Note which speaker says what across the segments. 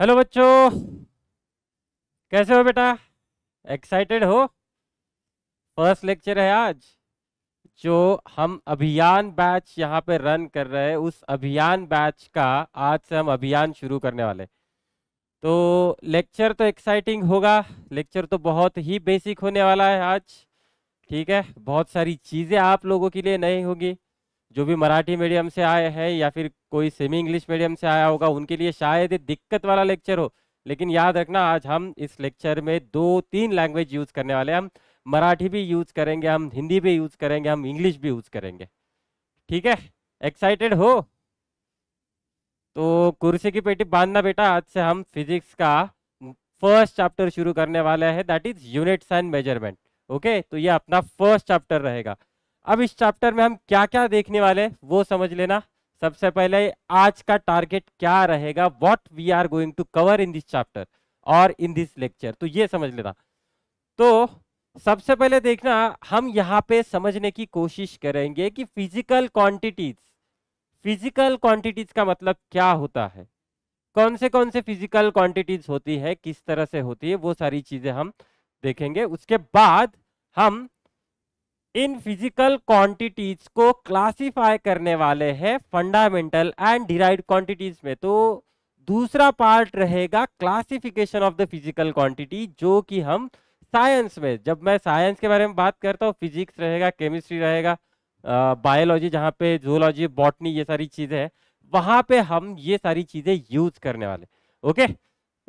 Speaker 1: Hello बच्चों कैसे हो बेटा एक्साइटेड हो फर्स्ट लेक्चर है आज जो हम अभियान बैच यहाँ पे रन कर रहे हैं उस अभियान बैच का आज से हम अभियान शुरू करने वाले तो लेक्चर तो एक्साइटिंग होगा लेक्चर तो बहुत ही बेसिक होने वाला है आज ठीक है बहुत सारी चीज़ें आप लोगों के लिए नई होगी जो भी मराठी मीडियम से आए हैं या फिर कोई सेमी इंग्लिश मीडियम से आया होगा उनके लिए शायद ये दिक्कत वाला लेक्चर हो लेकिन याद रखना आज हम इस लेक्चर में दो तीन लैंग्वेज यूज़ करने वाले हम मराठी भी यूज़ करेंगे हम हिंदी भी यूज़ करेंगे हम इंग्लिश भी यूज़ करेंगे ठीक है एक्साइटेड हो तो कुर्सी की पेटी बांधना बेटा आज से हम फिजिक्स का फर्स्ट चैप्टर शुरू करने वाले हैं that is units and measurement okay तो ये अपना फर्स्ट चैप्टर रहेगा अब इस चैप्टर में हम क्या क्या देखने वाले वो समझ लेना सबसे पहले आज का टारगेट क्या रहेगा what we are going to cover in this chapter और इन दिस लेक्चर तो ये समझ लेना तो सबसे पहले देखना हम यहाँ पे समझने की कोशिश करेंगे कि फिजिकल क्वांटिटीज फिजिकल क्वांटिटीज का मतलब क्या होता है कौन से कौन से फिजिकल क्वांटिटीज होती है किस तरह से होती है वो सारी चीजें हम देखेंगे उसके बाद हम इन फिजिकल क्वांटिटीज को क्लासिफाई करने वाले हैं फंडामेंटल एंड डिराइड क्वांटिटीज में तो दूसरा पार्ट रहेगा classification of the physical quantity जो कि हम साइंस में जब मैं साइंस के बारे में बात करता हूँ फिजिक्स रहेगा केमिस्ट्री रहेगा बायोलॉजी जहाँ पे जूलॉजी बॉटनी ये सारी चीज़ें हैं वहाँ पे हम ये सारी चीज़ें यूज करने वाले ओके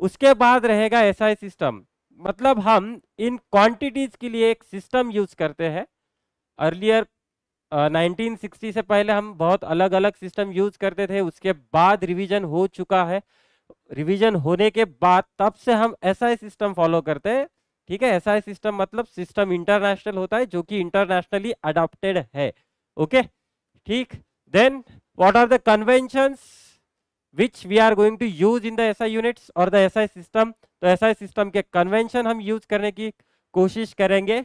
Speaker 1: उसके बाद रहेगा ऐसा सिस्टम मतलब हम इन क्वांटिटीज के लिए एक सिस्टम यूज करते हैं अर्लियर नाइनटीन सिक्सटी से पहले हम बहुत अलग अलग सिस्टम यूज करते थे उसके बाद रिवीजन हो चुका है रिवीजन होने के बाद तब से हम ऐसा सिस्टम फॉलो करते हैं ठीक है ऐसा सिस्टम मतलब सिस्टम इंटरनेशनल होता है जो कि इंटरनेशनली अडॉप्टेड है ओके ठीक then the convention which we are going to use in the S I SI और द एस आई सिस्टम तो आई सिस्टम के कन्वेंशन हम यूज करने की कोशिश करेंगे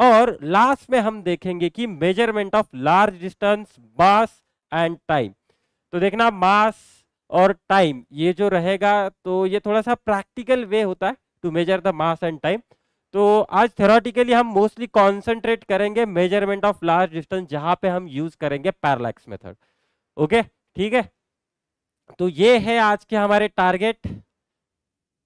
Speaker 1: और लास्ट में हम देखेंगे कि measurement of large distance mass and time तो देखना मास और टाइम ये जो रहेगा तो ये थोड़ा सा प्रैक्टिकल वे होता है to measure the mass and time तो आज थेरोटिकली हम मोस्टली कॉन्सेंट्रेट करेंगे मेजरमेंट ऑफ लार्ज डिस्टेंस जहां पे हम यूज करेंगे पैरलैक्स मेथड ओके ठीक है तो ये है आज के हमारे टारगेट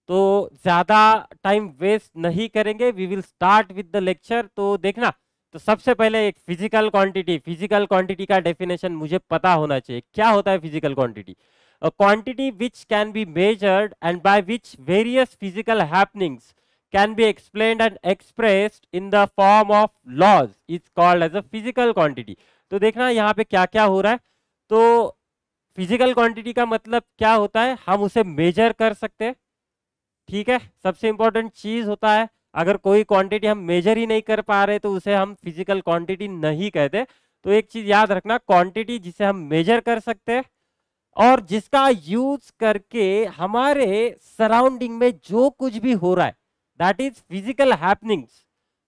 Speaker 1: तो ज़्यादा टाइम वेस्ट नहीं करेंगे we will start with the lecture तो देखना तो सबसे पहले एक फिजिकल क्वांटिटी फिजिकल क्वांटिटी का डेफिनेशन मुझे पता होना चाहिए क्या होता है physical quantity quantity which can be measured and by which various physical happenings can be explain and expressed in the form of laws is called as a physical quantity तो देखना यहाँ पे क्या क्या हो रहा है तो फिजिकल क्वांटिटी का मतलब क्या होता है हम उसे मेजर कर सकते हैं ठीक है सबसे इंपॉर्टेंट चीज होता है अगर कोई क्वांटिटी हम मेजर ही नहीं कर पा रहे तो उसे हम फिजिकल क्वांटिटी नहीं कहते तो एक चीज याद रखना क्वांटिटी जिसे हम मेजर कर सकते हैं और जिसका यूज करके हमारे सराउंडिंग में जो कुछ भी हो रहा है दैट इज फिजिकल हैपनिंग्स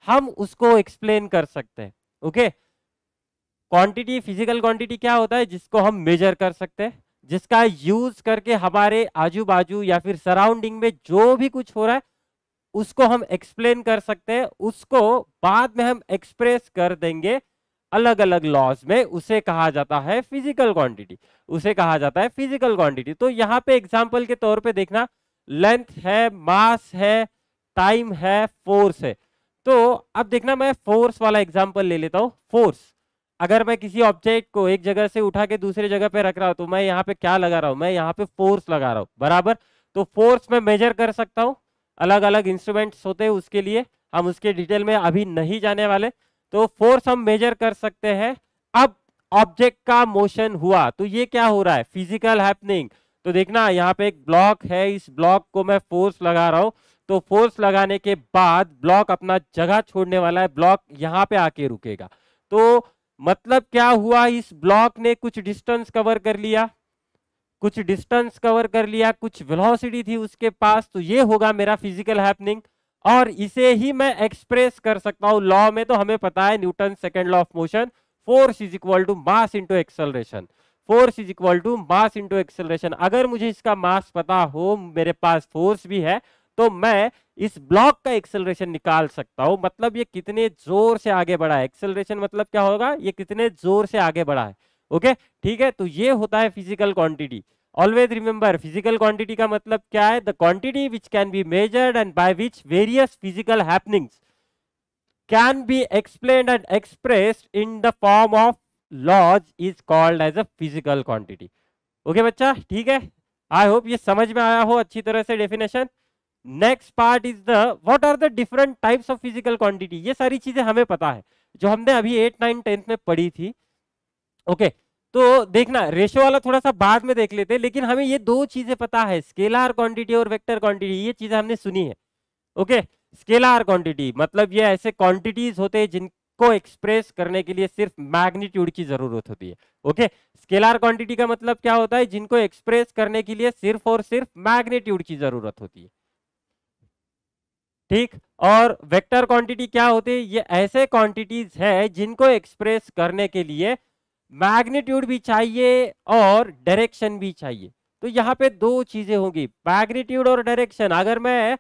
Speaker 1: हम उसको एक्सप्लेन कर सकते हैं ओके क्वांटिटी फिजिकल क्वांटिटी क्या होता है जिसको हम मेजर कर सकते हैं जिसका यूज करके हमारे आजू बाजू या फिर सराउंडिंग में जो भी कुछ हो रहा है उसको हम एक्सप्लेन कर सकते हैं उसको बाद में हम एक्सप्रेस कर देंगे अलग अलग लॉज में उसे कहा जाता है फिजिकल क्वांटिटी उसे कहा जाता है फिजिकल क्वांटिटी तो यहाँ पे एग्जाम्पल के तौर पे देखना लेंथ है मास है टाइम है फोर्स है तो अब देखना मैं फोर्स वाला एग्जाम्पल ले लेता हूँ फोर्स अगर मैं किसी ऑब्जेक्ट को एक जगह से उठा के दूसरी जगह पे रख रहा हूँ तो मैं यहाँ पे क्या लगा रहा हूँ मैं यहाँ पे फोर्स लगा रहा हूं बराबर तो फोर्स में मेजर कर सकता हूँ अलग अलग इंस्ट्रूमेंट्स होते हैं उसके लिए हम उसके डिटेल में अभी नहीं जाने वाले तो फोर्स हम मेजर कर सकते हैं अब ऑब्जेक्ट का मोशन हुआ तो ये क्या हो रहा है फिजिकल हैपनिंग तो देखना यहाँ पे एक ब्लॉक है इस ब्लॉक को मैं फोर्स लगा रहा हूँ तो फोर्स लगाने के बाद ब्लॉक अपना जगह छोड़ने वाला है ब्लॉक यहाँ पे आके रुकेगा तो मतलब क्या हुआ इस ब्लॉक ने कुछ डिस्टेंस कवर कर लिया कुछ डिस्टेंस कवर कर लिया कुछ वेलोसिटी थी उसके पास तो ये होगा मेरा फिजिकल हैपनिंग और इसे ही मैं एक्सप्रेस कर सकता हूं लॉ में तो हमें पता है Newton second law of motion force is equal to mass into acceleration force is equal to mass into acceleration अगर मुझे इसका मास पता हो मेरे पास फोर्स भी है तो मैं इस ब्लॉक का एक्सेलरेशन निकाल सकता हूं मतलब ये कितने जोर से आगे बढ़ा है एक्सेलरेशन मतलब क्या होगा ये कितने जोर से आगे बढ़ा है ओके ठीक है तो ये होता है physical quantity always remember physical quantity का मतलब क्या है the quantity which can be measured and by which various physical happenings can be explain and express in the form of laws is called as a physical quantity okay बच्चा ठीक है I hope ये समझ में आया हो अच्छी तरह से definition next part is the what are the different types of physical quantity ये सारी चीजें हमें पता है जो हमने अभी एट नाइन टेंथ में पढ़ी थी ओके okay, तो देखना रेशो वाला थोड़ा सा बाद में देख लेते हैं लेकिन हमें ये दो चीजें पता है स्केलर क्वांटिटी और वेक्टर क्वांटिटी ये चीजें हमने सुनी है ओके स्केलर क्वांटिटी मतलब ये ऐसे क्वांटिटीज होते हैं जिनको एक्सप्रेस करने के लिए सिर्फ मैग्नीट्यूड की जरूरत होती है ओके स्केलर क्वांटिटी का मतलब क्या होता है जिनको एक्सप्रेस करने के लिए सिर्फ और सिर्फ मैग्नीट्यूड की जरूरत होती है ठीक और वेक्टर क्वांटिटी क्या होती है ये ऐसे क्वांटिटीज हैं जिनको एक्सप्रेस करने के लिए मैग्नीट्यूड भी चाहिए और डायरेक्शन भी चाहिए तो यहाँ पे दो चीजें होंगी मैग्नीट्यूड और डायरेक्शन अगर मैं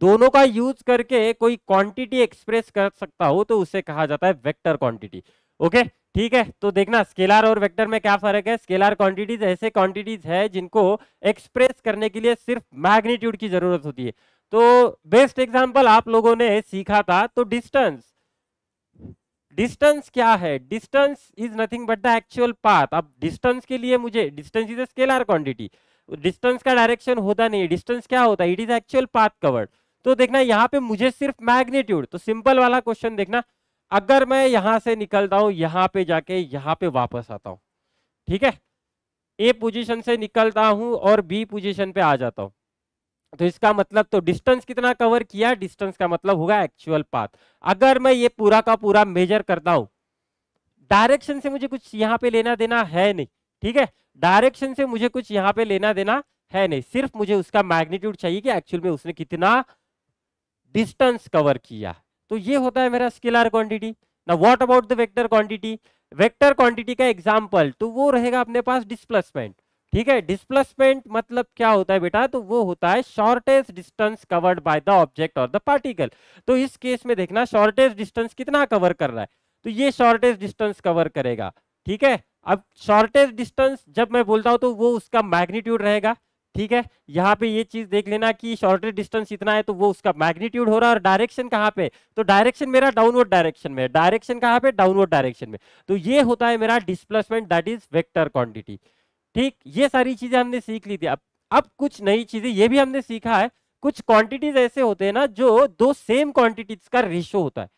Speaker 1: दोनों का यूज करके कोई क्वांटिटी एक्सप्रेस कर सकता हूं तो उसे कहा जाता है वेक्टर क्वांटिटी ओके ठीक है तो देखना स्केलर और वेक्टर में क्या फर्क है स्केलर क्वांटिटीज ऐसे क्वांटिटीज है जिनको एक्सप्रेस करने के लिए सिर्फ मैग्नीट्यूड की जरूरत होती है तो बेस्ट एग्जाम्पल आप लोगों ने सीखा था तो डिस्टेंस डिस्टेंस क्या है distance is nothing but the actual path अब डिस्टेंस के लिए मुझे distance is a scalar quantity distance का डायरेक्शन होता नहीं डिस्टेंस क्या होता है it is actual path covered तो देखना यहाँ पे मुझे सिर्फ मैग्नीट्यूड तो सिंपल वाला क्वेश्चन देखना अगर मैं यहां से निकलता हूं यहां पे जाके यहां पे वापस आता हूं ठीक है ए पोजीशन से निकलता हूं और बी पोजीशन पे आ जाता हूं तो इसका मतलब तो डिस्टेंस कितना कवर किया डिस्टेंस का मतलब होगा एक्चुअल पाथ अगर मैं ये पूरा का पूरा मेजर करता हूं डायरेक्शन से मुझे कुछ यहाँ पे लेना देना है नहीं ठीक है डायरेक्शन से मुझे कुछ यहाँ पे लेना देना है नहीं सिर्फ मुझे उसका मैग्नीट्यूड चाहिए कि एक्चुअल में उसने कितना डिस्टेंस कवर किया तो ये होता है मेरा स्केलर क्वांटिटी ना what about the vector quantity vector quantity का एग्जांपल तो वो रहेगा अपने पास डिस्प्लेसमेंट ठीक है डिस्प्लेसमेंट मतलब क्या होता है बेटा तो वो होता है shortest distance covered by the object और द पार्टिकल तो इस केस में देखना शॉर्टेस्ट डिस्टेंस कितना कवर कर रहा है तो ये शॉर्टेस्ट डिस्टेंस कवर करेगा ठीक है अब शॉर्टेस्ट डिस्टेंस जब मैं बोलता हूं तो वो उसका मैग्नीट्यूड रहेगा ठीक है यहाँ पे ये चीज देख लेना कि शॉर्टेस्ट डिस्टेंस इतना है तो वो उसका मैग्नीट्यूड हो रहा है और डायरेक्शन कहाँ पे तो डायरेक्शन मेरा डाउनवर्ड डायरेक्शन में डायरेक्शन कहाँ पे डाउनवर्ड डायरेक्शन में तो ये होता है मेरा displacement that is vector quantity ठीक ये सारी चीजें हमने सीख ली थी अब अब कुछ नई चीजें ये भी हमने सीखा है कुछ क्वांटिटीज ऐसे होते हैं ना जो दो सेम क्वांटिटीज का रेशियो होता है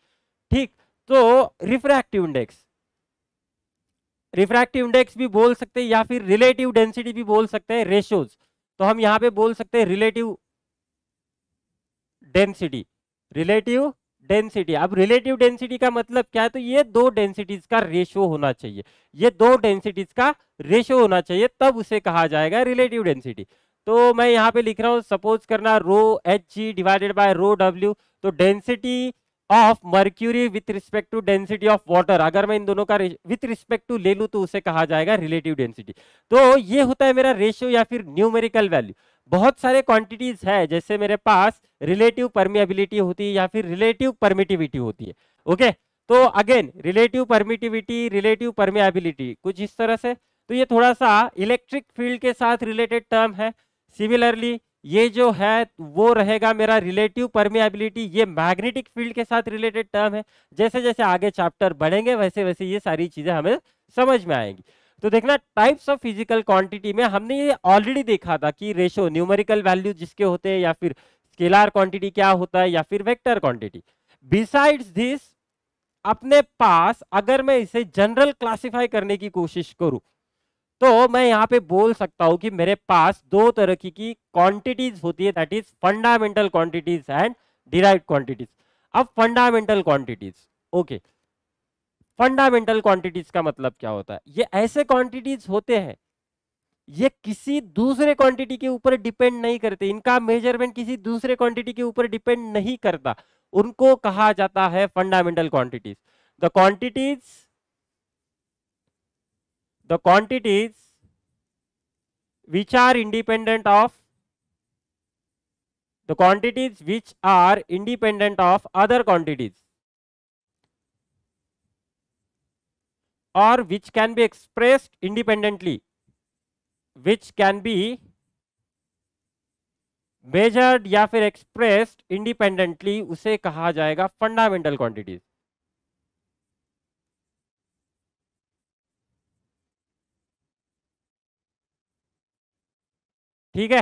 Speaker 1: ठीक तो रिफ्रैक्टिव इंडेक्स रिफ्रैक्टिव इंडेक्स भी बोल सकते हैं या फिर रिलेटिव डेंसिटी भी बोल सकते हैं रेशियोज तो हम यहां पे बोल सकते हैं रिलेटिव डेंसिटी रिलेटिव डेंसिटी अब रिलेटिव डेंसिटी का मतलब क्या है तो ये दो डेंसिटीज का रेशियो होना चाहिए ये दो डेंसिटीज का रेशियो होना चाहिए तब उसे कहा जाएगा रिलेटिव डेंसिटी तो मैं यहाँ पे लिख रहा हूँ सपोज करना rho H G divided by rho W तो density of mercury with respect to density of water अगर मैं इन दोनों का विथ रिस्पेक्ट टू ले लूँ तो उसे कहा जाएगा रिलेटिव डेंसिटी तो ये होता है मेरा रेशियो या फिर न्यूमेरिकल वैल्यू बहुत सारे क्वांटिटीज है जैसे मेरे पास रिलेटिव परमिएबिलिटी होती है या फिर रिलेटिव परमिटिविटी होती है ओके तो again relative permittivity relative permeability कुछ इस तरह से तो ये थोड़ा सा इलेक्ट्रिक फील्ड के साथ रिलेटेड टर्म है सिमिलरली ये जो है वो रहेगा मेरा रिलेटिव परमिएबिलिटी ये मैग्नेटिक फील्ड के साथ रिलेटेड टर्म है जैसे जैसे आगे चैप्टर बढ़ेंगे वैसे वैसे ये सारी चीज़ें हमें समझ में आएंगी तो देखना टाइप्स ऑफ फिजिकल क्वांटिटी में हमने ये ऑलरेडी देखा था कि रेशो न्यूमेरिकल वैल्यू जिसके होते हैं या फिर स्केलर क्वांटिटी क्या होता है या फिर वेक्टर क्वांटिटी बिसाइड्स दिस अपने पास अगर मैं इसे जनरल क्लासिफाई करने की कोशिश करूं तो मैं यहाँ पे बोल सकता हूं कि मेरे पास दो तरह की क्वांटिटीज होती है that is fundamental quantities and derive quantities अब fundamental quantities okay okay. Fundamental quantities का मतलब क्या होता है ये ऐसे क्वांटिटीज होते हैं ये किसी दूसरे क्वांटिटी के ऊपर डिपेंड नहीं करते इनका मेजरमेंट किसी दूसरे क्वांटिटी के ऊपर डिपेंड नहीं करता उनको कहा जाता है fundamental quantities the quantities the quantities which are independent of the quantities which are independent of other quantities or which can be expressed independently which can be measured या फिर एक्सप्रेस्ड इंडिपेंडेंटली उसे कहा जाएगा फंडामेंटल क्वांटिटीज ठीक है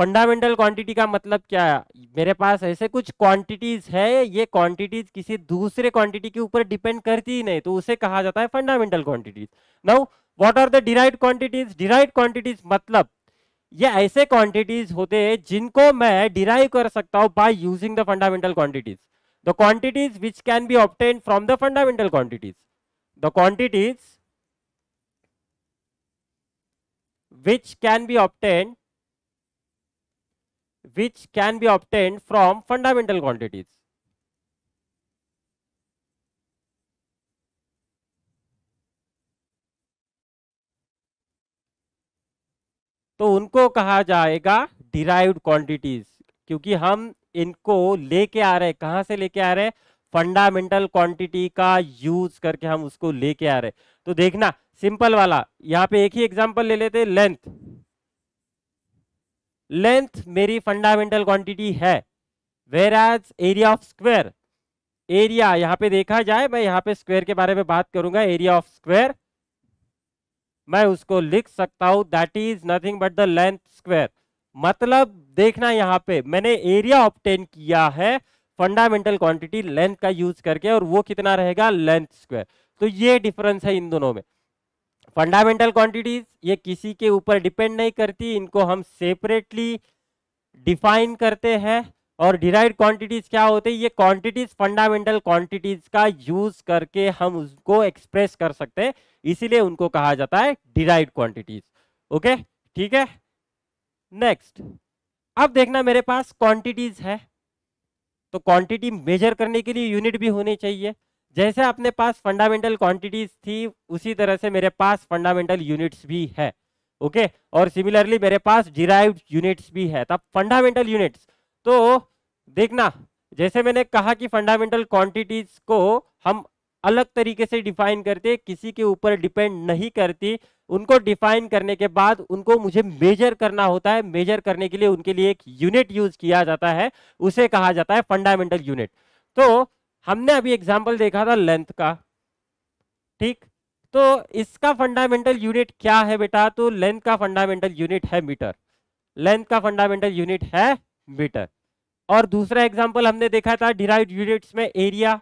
Speaker 1: fundamental quantity का मतलब क्या है मेरे पास ऐसे कुछ क्वांटिटीज है ये क्वांटिटीज किसी दूसरे क्वांटिटी के ऊपर डिपेंड करती ही नहीं तो उसे कहा जाता है fundamental quantities now what are the derived quantities derived quantities मतलब ये ऐसे क्वांटिटीज होते हैं जिनको मैं डिराइव कर सकता हूँ by using the fundamental quantities the quantities which can be obtain from the fundamental quantities the quantities which can be obtained which can be obtained from fundamental quantities. तो उनको कहा जाएगा डिराइव्ड क्वांटिटीज क्योंकि हम इनको लेके आ रहे हैं कहां से लेके आ रहे हैं फंडामेंटल क्वांटिटी का यूज करके हम उसको लेके आ रहे हैं तो देखना सिंपल वाला यहां पे एक ही एग्जांपल ले लेते हैं लेंथ लेंथ मेरी फंडामेंटल क्वांटिटी है whereas area of square area यहाँ पे देखा जाए मैं यहाँ पे स्क्वायर के बारे में बात करूंगा एरिया ऑफ स्क्वायर मैं उसको लिख सकता हूं that is nothing but the length square मतलब देखना यहां पे मैंने एरिया ऑप्टेन किया है फंडामेंटल क्वांटिटी लेंथ का यूज करके और वो कितना रहेगा लेंथ स्क्वायर तो ये डिफरेंस है इन दोनों में फंडामेंटल क्वांटिटीज ये किसी के ऊपर डिपेंड नहीं करती इनको हम सेपरेटली डिफाइन करते हैं और डिराइड क्वांटिटीज क्या होते हैं ये क्वांटिटीज फंडामेंटल क्वांटिटीज का यूज करके हम उसको एक्सप्रेस कर सकते हैं इसीलिए उनको कहा जाता है डिराइड क्वांटिटीज ओके ठीक है नेक्स्ट अब देखना मेरे पास क्वांटिटीज है तो क्वांटिटी मेजर करने के लिए यूनिट भी होनी चाहिए जैसे अपने पास फंडामेंटल क्वांटिटीज थी उसी तरह से मेरे पास फंडामेंटल यूनिट्स भी है ओके okay? और सिमिलरली मेरे पास डिराइव यूनिट्स भी है तब फंडामेंटल यूनिट्स तो देखना जैसे मैंने कहा कि फंडामेंटल क्वांटिटीज को हम अलग तरीके से डिफाइन करते किसी के ऊपर डिपेंड नहीं करती उनको डिफाइन करने के बाद उनको मुझे मेजर करना होता है मेजर करने के लिए उनके लिए एक यूनिट यूज किया जाता है उसे कहा जाता है फंडामेंटल यूनिट तो हमने अभी एग्जाम्पल देखा था लेंथ का ठीक तो इसका फंडामेंटल यूनिट क्या है बेटा तो लेंथ का फंडामेंटल यूनिट है मीटर लेंथ का फंडामेंटल यूनिट है मीटर और दूसरा एग्जाम्पल हमने देखा था डिराइव यूनिट्स में एरिया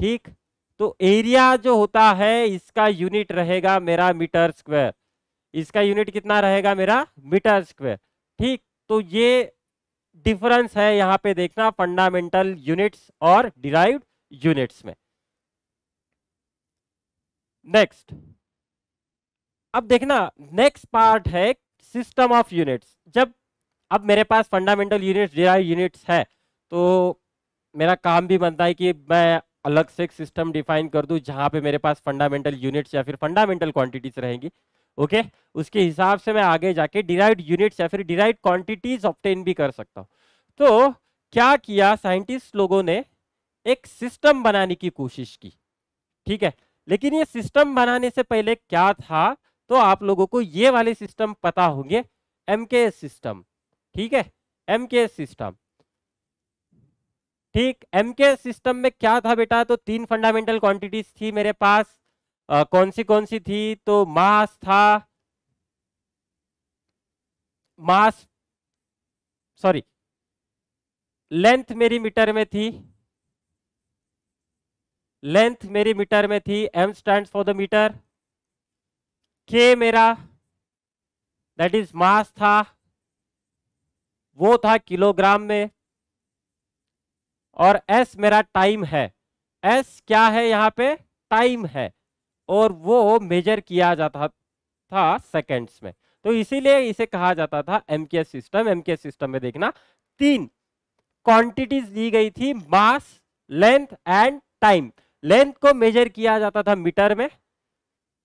Speaker 1: ठीक तो एरिया जो होता है इसका यूनिट रहेगा मेरा मीटर स्क्वायर इसका यूनिट कितना रहेगा मेरा मीटर स्क्वायर ठीक तो ये डिफरेंस है यहाँ पे देखना फंडामेंटल यूनिट्स और डिराइव्ड यूनिट्स में नेक्स्ट अब देखना नेक्स्ट पार्ट है सिस्टम ऑफ यूनिट्स जब अब मेरे पास फंडामेंटल यूनिट्स डिराइव यूनिट्स है तो मेरा काम भी बनता है कि मैं अलग से एक सिस्टम डिफाइन कर दूं जहां पे मेरे पास फंडामेंटल यूनिट्स या फिर फंडामेंटल क्वांटिटीज रहेंगी ओके okay? उसके हिसाब से मैं आगे जाके डिराइड यूनिट्स या फिर डिराइड क्वांटिटीज ऑप्टेन भी कर सकता हूँ तो क्या किया साइंटिस्ट लोगों ने एक सिस्टम बनाने की कोशिश की ठीक है लेकिन ये सिस्टम बनाने से पहले क्या था तो आप लोगों को ये वाले सिस्टम पता होंगे एम सिस्टम ठीक है एम सिस्टम ठीक एम सिस्टम में क्या था बेटा तो तीन फंडामेंटल क्वांटिटीज थी मेरे पास आ, कौन सी कौन सी थी तो मास था मास सॉरी लेंथ मेरी मीटर में थी लेंथ मेरी मीटर में थी M stand for the metre के मेरा दैट इज मास था वो था किलोग्राम में और एस मेरा टाइम है एस क्या है यहां पे टाइम है और वो मेजर किया जाता था सेकेंड्स में तो इसीलिए इसे कहा जाता था M MKS system M K system में देखना तीन क्वांटिटीज दी गई थी मास लेंथ एंड टाइम लेंथ को मेजर किया जाता था मीटर में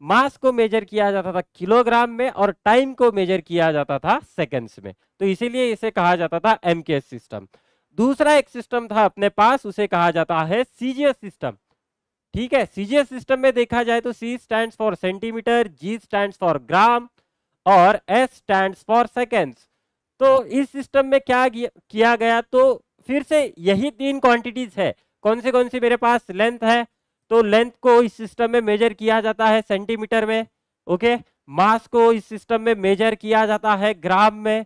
Speaker 1: मास को मेजर किया जाता था किलोग्राम में और टाइम को मेजर किया जाता था सेकेंड्स में तो इसीलिए इसे कहा जाता था एस सिस्टम दूसरा एक सिस्टम था अपने पास उसे कहा जाता है सीजीएस सिस्टम ठीक है सीजीएस सिस्टम में देखा जाए तो C stand for centimetre G stand for gram और एस स्टैंड फॉर सेकेंड्स तो इस सिस्टम में क्या किया गया तो फिर से यही तीन क्वांटिटीज है कौन से कौन से मेरे पास लेंथ है तो लेंथ को इस सिस्टम में मेजर किया जाता है सेंटीमीटर में ओके मास को इस सिस्टम में मेजर किया जाता है ग्राम में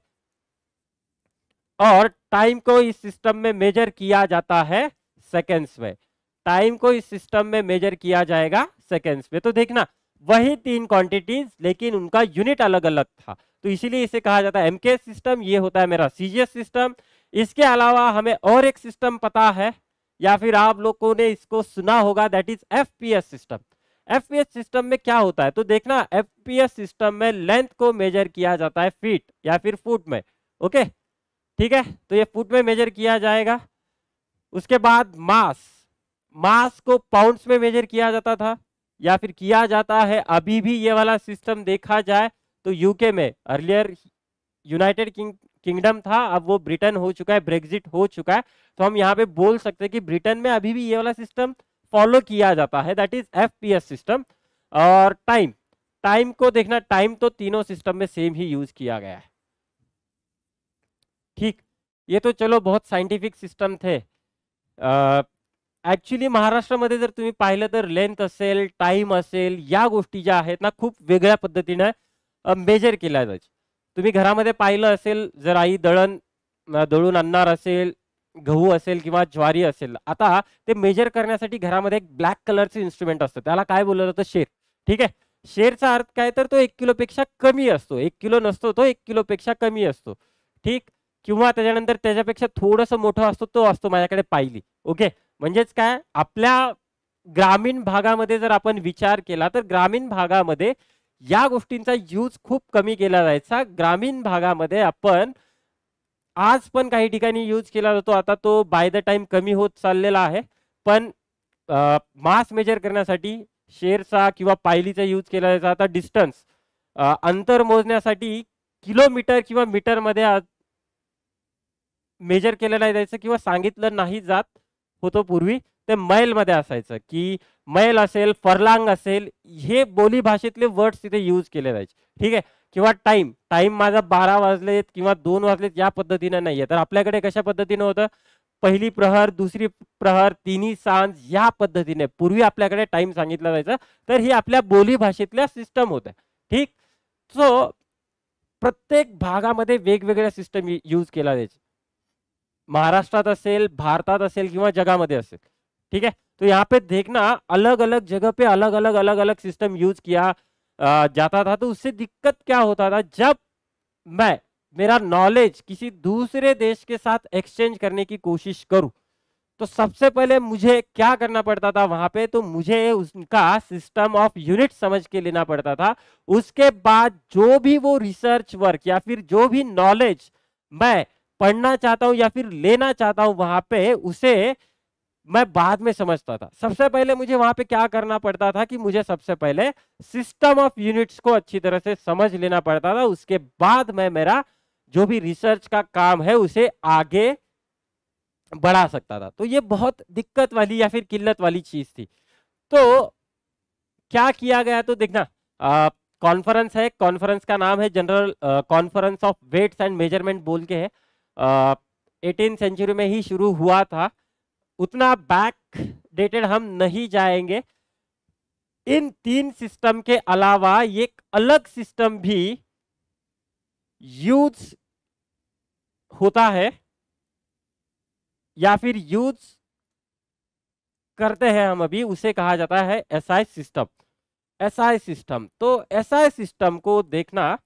Speaker 1: और टाइम को इस सिस्टम में मेजर किया जाता है सेकेंड्स में टाइम को इस सिस्टम में मेजर किया जाएगा सेकेंड्स में तो देखना वही तीन क्वांटिटीज लेकिन उनका यूनिट अलग अलग था तो इसीलिए इसे कहा जाता है एमके सिस्टम ये होता है मेरा सीजीएस सिस्टम इसके अलावा हमें और एक सिस्टम पता है या फिर आप लोगों ने इसको सुना होगा that is F system F system में क्या होता है तो देखना एफ सिस्टम में लेंथ को मेजर किया जाता है फीट या फिर फुट में ओके ठीक है तो ये फुट में मेजर किया जाएगा उसके बाद मास मास को पाउंड्स में मेजर किया जाता था या फिर किया जाता है अभी भी ये वाला सिस्टम देखा जाए तो यूके में अर्लियर यूनाइटेड किंगडम था अब वो ब्रिटेन हो चुका है ब्रेग्जिट हो चुका है तो हम यहाँ पे बोल सकते हैं कि ब्रिटेन में अभी भी ये वाला सिस्टम फॉलो किया जाता है दैट इज एफ सिस्टम और टाइम टाइम को देखना टाइम तो तीनों सिस्टम में सेम ही यूज किया गया है ठीक ये तो चलो बहुत साइंटिफिक सिस्टम थे आ, ऍक्च्युली महाराष्ट्रामध्ये जर तुम्ही पाहिलं तर लेंथ असेल टाइम असेल या गोष्टी ज्या आहेत ना खूप वेगळ्या पद्धतीनं मेजर केल्या जायचे तुम्ही घरामध्ये पाहिलं असेल जर आई दळण दळून आणणार असेल गहू असेल किंवा ज्वारी असेल आता ते मेजर करण्यासाठी घरामध्ये एक ब्लॅक कलरचं इन्स्ट्रुमेंट असतं त्याला काय बोललं जातं शेर ठीक आहे शेरचा अर्थ काय तर तो एक किलोपेक्षा कमी असतो एक किलो नसतो तो एक किलोपेक्षा कमी असतो ठीक किंवा त्याच्यानंतर त्याच्यापेक्षा थोडंसं मोठं असतो तो असतो माझ्याकडे पाहिली ओके म्हणजेच काय आपल्या ग्रामीण भागामध्ये जर आपण विचार केला तर ग्रामीण भागामध्ये या गोष्टींचा यूज खूप कमी केला जायचा ग्रामीण भागामध्ये आपण आज पण काही ठिकाणी यूज केला जातो आता तो बाय द टाइम कमी होत चाललेला आहे पण मास मेजर करण्यासाठी शेरचा किंवा पायलीचा यूज केला जायचा आता डिस्टन्स अंतर मोजण्यासाठी किलोमीटर किंवा मीटरमध्ये मेजर केलेला नाही जायचं किंवा सांगितलं नाही जात होतो पूर्वी ते मैलमध्ये असायचं की मैल असेल फरलांग असेल हे बोली भाषेतले वर्ड्स तिथे यूज केले जायचे ठीक आहे किंवा टाइम टाइम माझा बारा वाजलेत किंवा दोन वाजलेत या पद्धतीने नाहीये तर आपल्याकडे कशा पद्धतीने होतं पहिली प्रहर दुसरी प्रहर तिन्ही सांज या पद्धतीने पूर्वी आपल्याकडे टाइम सांगितला जायचा तर ही आपल्या बोली भाषेतल्या सिस्टम होत्या ठीक सो प्रत्येक भागामध्ये वेगवेगळ्या सिस्टम यूज केला जायचे महाराष्ट्र भारत कि जगह मध्य ठीक है तो यहाँ पे देखना अलग अलग जगह पे अलग अलग अलग अलग सिस्टम यूज किया जाता था तो उससे दिक्कत क्या होता था जब मैं मेरा नॉलेज किसी दूसरे देश के साथ एक्सचेंज करने की कोशिश करूं तो सबसे पहले मुझे क्या करना पड़ता था वहां पे तो मुझे उनका सिस्टम ऑफ यूनिट समझ के लेना पड़ता था उसके बाद जो भी वो रिसर्च वर्क या फिर जो भी नॉलेज मैं पढ़ना चाहता हूं या फिर लेना चाहता हूं वहां पे उसे मैं बाद में समझता था सबसे पहले मुझे वहां पे क्या करना पड़ता था कि मुझे सबसे पहले सिस्टम ऑफ यूनिट्स को अच्छी तरह से समझ लेना पड़ता था उसके बाद मैं मेरा जो भी रिसर्च का काम है उसे आगे बढ़ा सकता था तो ये बहुत दिक्कत वाली या फिर किल्लत वाली चीज थी तो क्या किया गया तो देखना कॉन्फ्रेंस है कॉन्फ्रेंस का नाम है general conference of weights and measurement बोल के है एटीन सेंचुरी में ही शुरू हुआ था उतना बैक डेटेड हम नहीं जाएंगे इन तीन सिस्टम के अलावा एक अलग सिस्टम भी यूज होता है या फिर यूज करते हैं हम अभी उसे कहा जाता है एसआई सिस्टम एसआई सिस्टम तो एसआई सिस्टम को देखना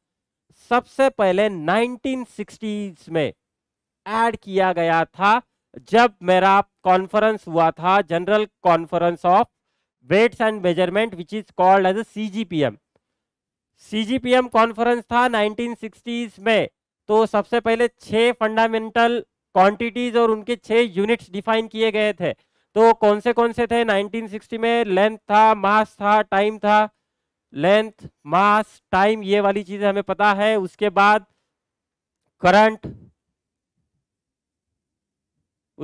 Speaker 1: सबसे पहले 1960s में ऐड किया गया था जब मेरा कॉन्फ्रेंस हुआ था general conference of weights and measurement which is called as a C G P M C G P M conference था नाइनटीन सिक्सटीज में तो सबसे पहले छः फंडामेंटल क्वांटिटीज और उनके छः यूनिट्स डिफाइन किए गए थे तो कौन से कौन से थे 1960 में लेंथ था मास था टाइम था लेंथ मास टाइम ये वाली चीज़ें हमें पता है उसके बाद करंट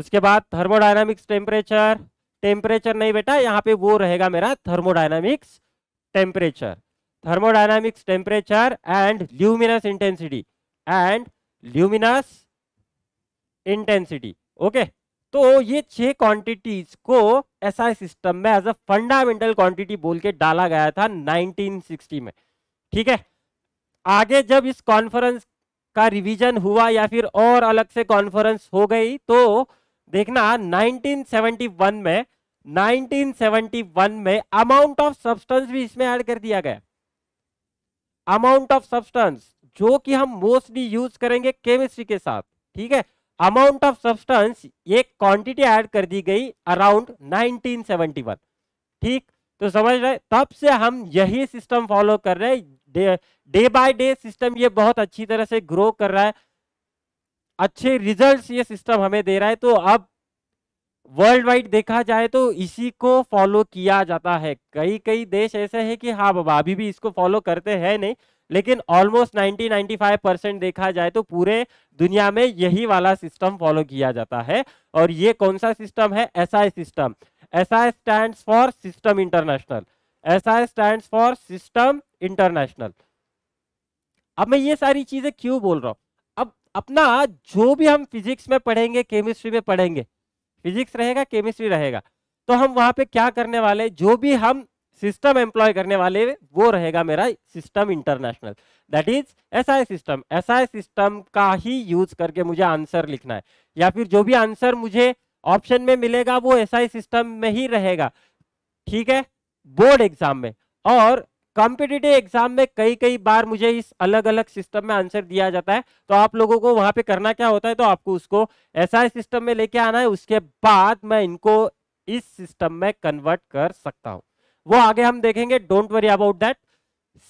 Speaker 1: उसके बाद थर्मोडायनामिक्स टेम्परेचर टेम्परेचर नहीं बेटा यहाँ पे वो रहेगा मेरा thermodynamics temperature thermodynamics temperature and luminous intensity and luminous intensity okay तो ये छह क्वांटिटीज को एसआई सिस्टम में एज अ फंडामेंटल क्वांटिटी बोल के डाला गया था 1960 में ठीक है आगे जब इस कॉन्फ्रेंस का रिवीजन हुआ या फिर और अलग से कॉन्फ्रेंस हो गई तो देखना 1971 में 1971 में अमाउंट ऑफ सब्सटेंस भी इसमें ऐड कर दिया गया अमाउंट ऑफ सब्सटेंस जो कि हम मोस्टली यूज करेंगे केमिस्ट्री के साथ ठीक है अमाउंट ऑफ सब्सटेंस एक क्वांटिटी ऐड कर दी गई अराउंड 1971 ठीक तो समझ रहे तब से हम यही सिस्टम फॉलो कर रहे हैं डे बाय डे सिस्टम ये बहुत अच्छी तरह से ग्रो कर रहा है अच्छे रिजल्ट्स ये सिस्टम हमें दे रहा है तो अब वर्ल्ड वाइड देखा जाए तो इसी को फॉलो किया जाता है कई कई देश ऐसे हैं कि हाँ बाबा अभी भी इसको फॉलो करते हैं नहीं लेकिन ऑलमोस्ट 90-95 परसेंट देखा जाए तो पूरे दुनिया में यही वाला सिस्टम फॉलो किया जाता है और ये कौन सा सिस्टम है S system S I stand for system international S I stand for system international अब मैं ये सारी चीजें क्यों बोल रहा हूं अपना जो भी हम फिजिक्स में पढ़ेंगे केमिस्ट्री में पढ़ेंगे फिजिक्स रहेगा केमिस्ट्री रहेगा तो हम वहां पे क्या करने वाले जो भी हम सिस्टम एम्प्लॉय करने वाले वो रहेगा मेरा system international that is I system I system का ही यूज करके मुझे आंसर लिखना है या फिर जो भी आंसर मुझे ऑप्शन में मिलेगा वो आई सिस्टम में ही रहेगा ठीक है बोर्ड एग्जाम में और कॉम्पिटेटिव एग्जाम में कई कई बार मुझे इस अलग अलग सिस्टम में आंसर दिया जाता है तो आप लोगों को वहां पे करना क्या होता है तो आपको उसको ऐसा सिस्टम में लेके आना है उसके बाद मैं इनको इस सिस्टम में कन्वर्ट कर सकता हूं वो आगे हम देखेंगे डोंट वरी अबाउट दैट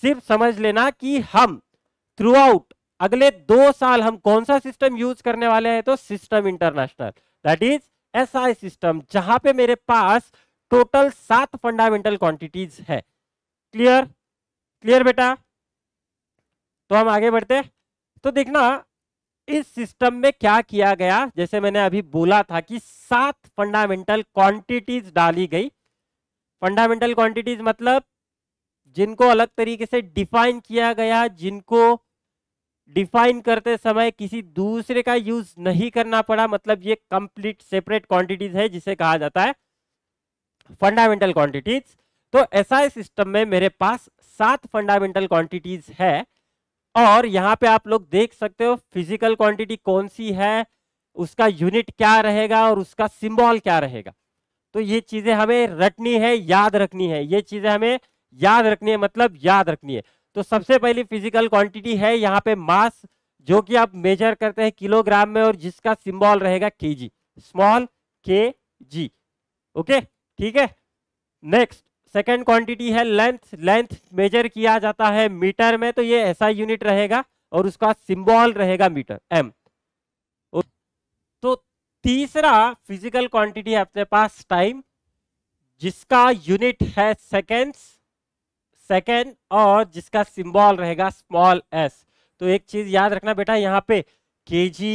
Speaker 1: सिर्फ समझ लेना कि हम थ्रू आउट अगले दो साल हम कौन सा सिस्टम यूज करने वाले हैं तो system international that is S system जहां पे मेरे पास टोटल सात फंडामेंटल क्वांटिटीज है क्लियर क्लियर बेटा तो हम आगे बढ़ते तो देखना इस सिस्टम में क्या किया गया जैसे मैंने अभी बोला था कि सात फंडामेंटल क्वांटिटीज डाली गई फंडामेंटल क्वांटिटीज मतलब जिनको अलग तरीके से डिफाइन किया गया जिनको डिफाइन करते समय किसी दूसरे का यूज नहीं करना पड़ा मतलब ये कंप्लीट सेपरेट क्वांटिटीज है जिसे कहा जाता है फंडामेंटल क्वांटिटीज तो ऐसा सिस्टम में मेरे पास सात फंडामेंटल क्वांटिटीज है और यहाँ पे आप लोग देख सकते हो फिजिकल क्वांटिटी कौन सी है उसका यूनिट क्या रहेगा और उसका सिंबल क्या रहेगा तो ये चीजें हमें रटनी है याद रखनी है ये चीजें हमें याद रखनी है मतलब याद रखनी है तो सबसे पहली फिजिकल क्वांटिटी है यहाँ पे मास जो कि आप मेजर करते हैं किलोग्राम में और जिसका सिंबल रहेगा के जी स्मॉल के जी ओके ठीक है नेक्स्ट सेकेंड क्वांटिटी है लेंथ लेंथ मेजर किया जाता है मीटर में तो ये ऐसा यूनिट रहेगा और उसका सिंबल रहेगा मीटर एम तो तीसरा फिजिकल क्वांटिटी है अपने पास टाइम जिसका यूनिट है सेकेंड्स सेकेंड और जिसका सिंबल रहेगा स्मॉल एस तो एक चीज याद रखना बेटा यहाँ पे के जी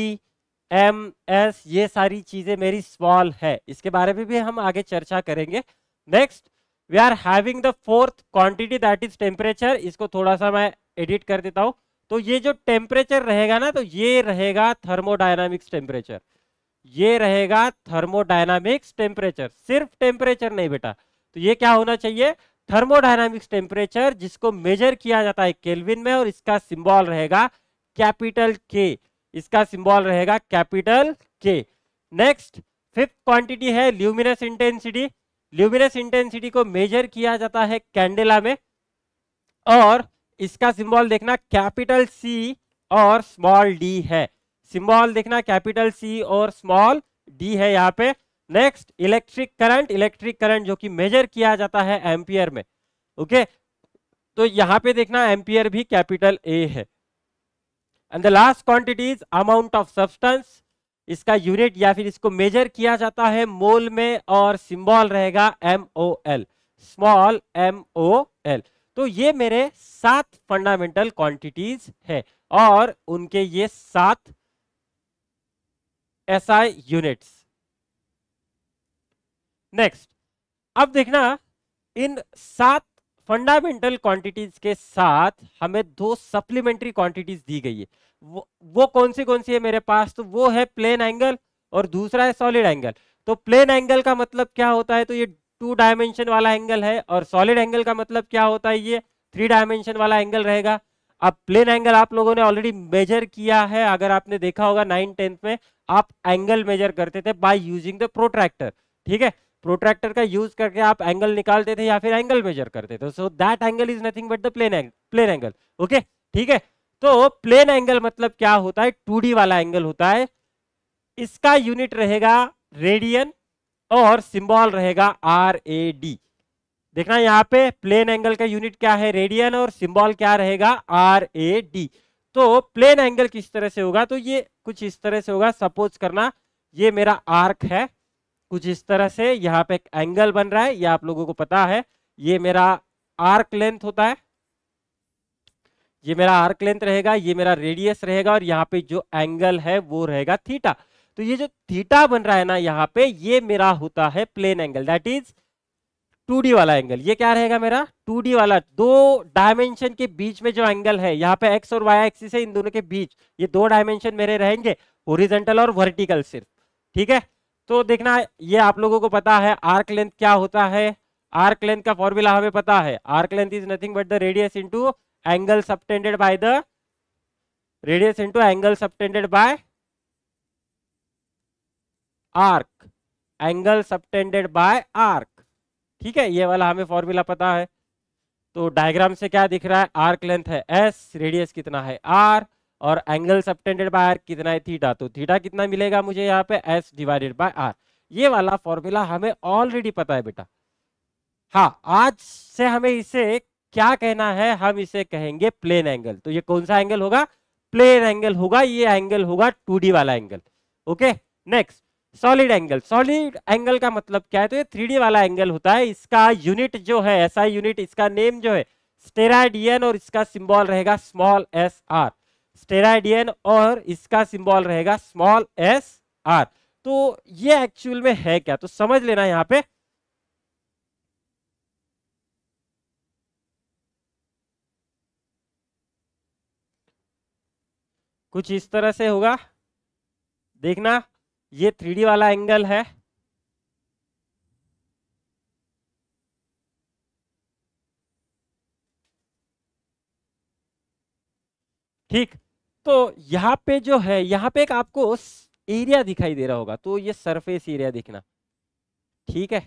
Speaker 1: एम एस ये सारी चीजें मेरी स्मॉल है इसके बारे में भी हम आगे चर्चा करेंगे next we are having the fourth quantity that is temperature इसको थोड़ा सा मैं एडिट कर देता हूं तो ये जो टेम्परेचर रहेगा ना तो ये रहेगा थर्मोडायनामिक्स टेम्परेचर ये रहेगा थर्मोडायनामिक्स टेम्परेचर सिर्फ टेम्परेचर नहीं बेटा तो ये क्या होना चाहिए थर्मोडायनामिक्स टेम्परेचर जिसको मेजर किया जाता है केल्विन में और इसका सिंबल रहेगा कैपिटल के इसका सिंबल रहेगा capital K next fifth quantity है ल्यूमिनस इंटेंसिटी ल्यूमिनस इंटेंसिटी को मेजर किया जाता है कैंडेला में और इसका सिंबल देखना कैपिटल सी और स्मॉल डी है सिंबल देखना कैपिटल सी और स्मॉल डी है यहाँ पे next electric current electric current जो कि मेजर किया जाता है एम्पियर में ओके तो यहाँ पे देखना एम्पियर भी कैपिटल ए है and the last quantity is amount of substance इसका यूनिट या फिर इसको मेजर किया जाता है मोल में और सिंबल रहेगा M O L small M O L तो ये मेरे सात फंडामेंटल क्वांटिटीज है और उनके ये सात एसआई यूनिट्स नेक्स्ट अब देखना इन सात फंडामेंटल क्वांटिटीज के साथ हमें दो सप्लीमेंट्री क्वांटिटीज दी गई है वो, वो कौन सी कौन सी है मेरे पास तो वो है प्लेन एंगल और दूसरा है सॉलिड एंगल तो प्लेन एंगल का मतलब क्या होता है तो ये टू डायमेंशन वाला एंगल है और सॉलिड एंगल का मतलब क्या होता है ये थ्री डायमेंशन वाला एंगल रहेगा अब प्लेन एंगल आप लोगों ने ऑलरेडी मेजर किया है अगर आपने देखा होगा नाइन टेंथ में आप एंगल मेजर करते थे बाय यूजिंग द प्रोट्रैक्टर ठीक है प्रोट्रैक्टर का यूज करके आप एंगल निकालते थे या फिर एंगल मेजर करते थे so that angle is nothing but the plane plane angle okay ठीक है तो प्लेन एंगल मतलब क्या होता है टू वाला एंगल होता है इसका यूनिट रहेगा रेडियन और सिंबल रहेगा आर ए डी देखना यहाँ पे प्लेन एंगल का यूनिट क्या है रेडियन और सिंबल क्या रहेगा आर ए डी तो प्लेन एंगल किस तरह से होगा तो ये कुछ इस तरह से होगा सपोज करना ये मेरा आर्क है कुछ इस तरह से यहाँ पे एक एंगल बन रहा है ये आप लोगों को पता है ये मेरा आर्क लेंथ होता है ये मेरा आर्क लेंथ रहेगा ये मेरा रेडियस रहेगा और यहाँ पे जो एंगल है वो रहेगा थीटा तो ये जो थीटा बन रहा है ना यहाँ पे ये मेरा होता है plane angle that is 2D वाला एंगल ये क्या रहेगा मेरा 2D वाला दो डायमेंशन के बीच में जो एंगल है यहाँ पे एक्स और वाई एक्सिस है इन दोनों के बीच ये दो डायमेंशन मेरे रहेंगे ओरिजेंटल और वर्टिकल सिर्फ ठीक है तो देखना ये आप लोगों को पता है आर्क लेंथ क्या होता है आर्क लेंथ का फॉर्मूला हमें पता है arc length is nothing but the radius into angle subtended by the radius into angle subtended by arc angle subtended by arc ठीक है ये वाला हमें फॉर्मूला पता है तो डायग्राम से क्या दिख रहा है आर्क लेंथ है एस रेडियस कितना है आर और एंगल सबटेंडेड बाय आर कितना है थीटा तो थीटा कितना मिलेगा मुझे यहाँ पे एस डिवाइडेड बाय आर ये वाला फॉर्मूला हमें ऑलरेडी पता है बेटा हाँ आज से हमें इसे क्या कहना है हम इसे कहेंगे प्लेन एंगल तो ये कौन सा एंगल होगा प्लेन एंगल होगा ये एंगल होगा टू वाला angle okay next solid angle solid angle का मतलब क्या है तो ये थ्री वाला एंगल होता है इसका यूनिट जो है ऐसा यूनिट इसका नेम जो है स्टेराइडियन और इसका सिंबल रहेगा स्मॉल एस आर स्टेराइडियन और इसका सिंबल रहेगा स्मॉल एस आर तो ये एक्चुअल में है क्या तो समझ लेना यहां पे कुछ इस तरह से होगा देखना ये थ्री वाला एंगल है ठीक तो यहाँ पे जो है यहाँ पे एक आपको एरिया दिखाई दे रहा होगा तो ये सरफेस एरिया देखना ठीक है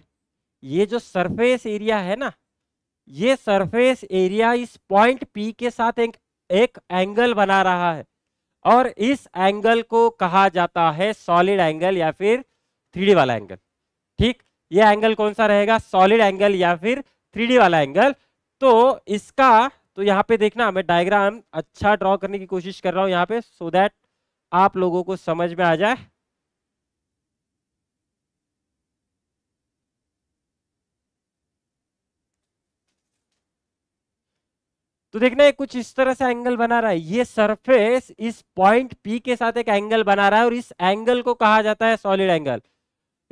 Speaker 1: ये जो सरफेस एरिया है ना ये सरफेस एरिया इस पॉइंट पी के साथ एक एक एंगल बना रहा है और इस एंगल को कहा जाता है सॉलिड एंगल या फिर थ्री वाला एंगल ठीक ये एंगल कौन सा रहेगा सॉलिड एंगल या फिर थ्री वाला एंगल तो इसका तो यहाँ पे देखना मैं डायग्राम अच्छा ड्रॉ करने की कोशिश कर रहा हूँ यहाँ पे सो so दैट आप लोगों को समझ में आ जाए तो देखना ये कुछ इस तरह से एंगल बना रहा है ये सरफेस इस पॉइंट पी के साथ एक एंगल बना रहा है और इस एंगल को कहा जाता है सॉलिड एंगल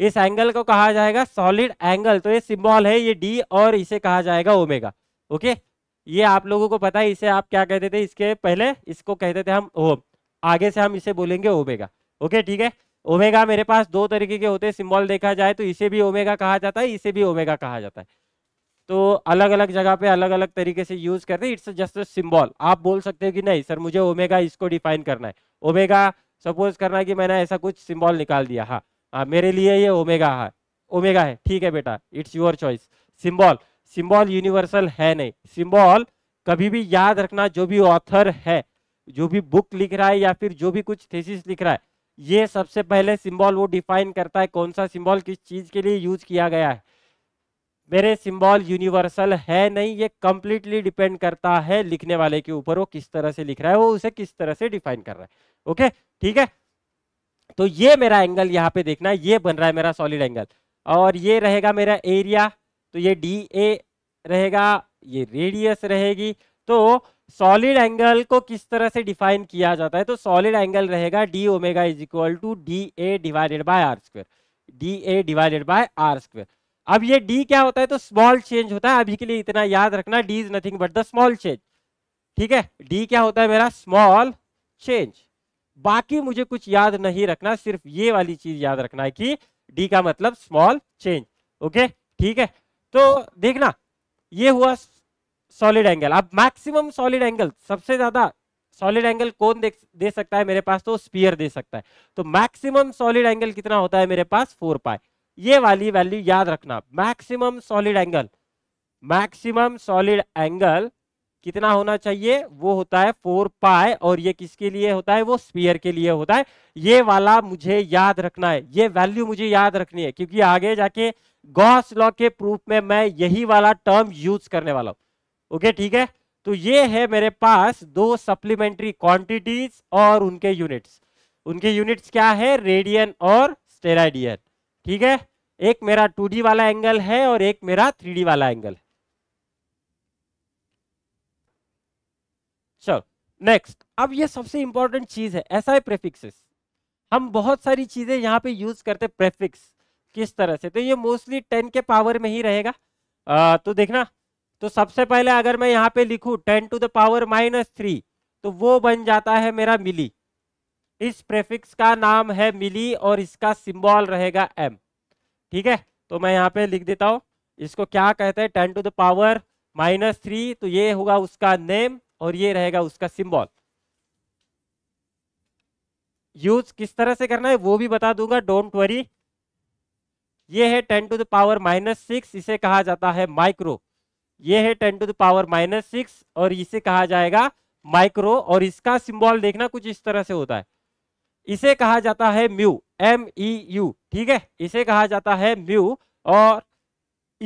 Speaker 1: इस एंगल को कहा जाएगा सॉलिड एंगल तो ये सिंबल है ये डी और इसे कहा जाएगा ओमेगा ओके ये आप लोगों को पता है इसे आप क्या कहते थे इसके पहले इसको कहते थे हम ओम आगे से हम इसे बोलेंगे ओमेगा ओके ठीक है ओमेगा मेरे पास दो तरीके के होते हैं सिंबल देखा जाए तो इसे भी ओमेगा कहा जाता है इसे भी ओमेगा कहा जाता है तो अलग अलग जगह पे अलग अलग तरीके से यूज करते हैं इट्स जस्ट सिंबल आप बोल सकते हो कि नहीं सर मुझे ओमेगा इसको डिफाइन करना है ओमेगा सपोज करना है कि मैंने ऐसा कुछ सिंबल निकाल दिया हाँ हाँ मेरे लिए ये ओमेगा है ओमेगा है ठीक है बेटा it's your choice symbol symbol universal है नहीं सिंबल कभी भी याद रखना जो भी ऑथर है जो भी बुक लिख रहा है या फिर जो भी कुछ थेसिस लिख रहा है ये सबसे पहले सिंबल वो डिफाइन करता है कौन सा सिंबल किस चीज के लिए यूज किया गया है मेरे सिंबल यूनिवर्सल है नहीं ये कंप्लीटली डिपेंड करता है लिखने वाले के ऊपर वो किस तरह से लिख रहा है वो उसे किस तरह से डिफाइन कर रहा है ओके ठीक है तो ये मेरा एंगल यहाँ पे देखना है ये बन रहा है मेरा सॉलिड एंगल और ये रहेगा मेरा एरिया तो ये डी ए रहेगा ये रेडियस रहेगी तो सॉलिड एंगल को किस तरह से डिफाइन किया जाता है तो सॉलिड एंगल रहेगा D omega is equal to D A divided by R square D A divided by R square अब ये डी क्या होता है तो स्मॉल चेंज होता है अभी के लिए इतना याद रखना D is nothing but the small change ठीक है डी क्या होता है मेरा स्मॉल चेंज बाकी मुझे कुछ याद नहीं रखना सिर्फ ये वाली चीज याद रखना है कि डी का मतलब स्मॉल चेंज ओके ठीक है तो देखना ये हुआ सॉलिड एंगल अब मैक्सिमम सॉलिड एंगल सबसे ज्यादा सॉलिड एंगल कौन दे, दे सकता है मेरे पास तो स्पीयर दे सकता है तो मैक्सिमम सॉलिड एंगल कितना होता है मेरे पास फोर पाए ये वाली वैल्यू याद रखना maximum solid angle maximum solid angle कितना होना चाहिए वो होता है फोर पाए और ये किसके लिए होता है वो स्पीयर के लिए होता है ये वाला मुझे याद रखना है ये वैल्यू मुझे याद रखनी है क्योंकि आगे जाके गॉस लॉ के प्रूफ में मैं यही वाला टर्म यूज करने वाला हूं ओके ठीक है तो ये है मेरे पास दो सप्लीमेंट्री क्वांटिटीज और उनके यूनिट्स उनके यूनिट्स क्या है रेडियन और स्टेराइडियन ठीक है एक मेरा 2D वाला एंगल है और एक मेरा 3D वाला एंगल है चलो नेक्स्ट अब ये सबसे इंपॉर्टेंट चीज है ऐसा है प्रेफिक्सेस हम बहुत सारी चीजें यहाँ पे यूज करते प्रेफिक्स किस तरह से तो ये मोस्टली टेन के पावर में ही रहेगा आ, तो देखना तो सबसे पहले अगर मैं यहाँ पे लिखू ten to the power minus three तो वो बन जाता है मेरा मिली इस प्रेफिक्स का नाम है मिली और इसका सिंबल रहेगा एम ठीक है तो मैं यहाँ पे लिख देता हूँ इसको क्या कहते हैं ten to the power minus three तो ये होगा उसका नेम और ये रहेगा उसका सिंबल यूज किस तरह से करना है वो भी बता दूंगा डोंट वरी ये है ten to the power minus six इसे कहा जाता है माइक्रो ये है ten to the power minus six और इसे कहा जाएगा माइक्रो और इसका सिंबल देखना कुछ इस तरह से होता है इसे कहा जाता है म्यू एम ई यू ठीक है इसे कहा जाता है म्यू और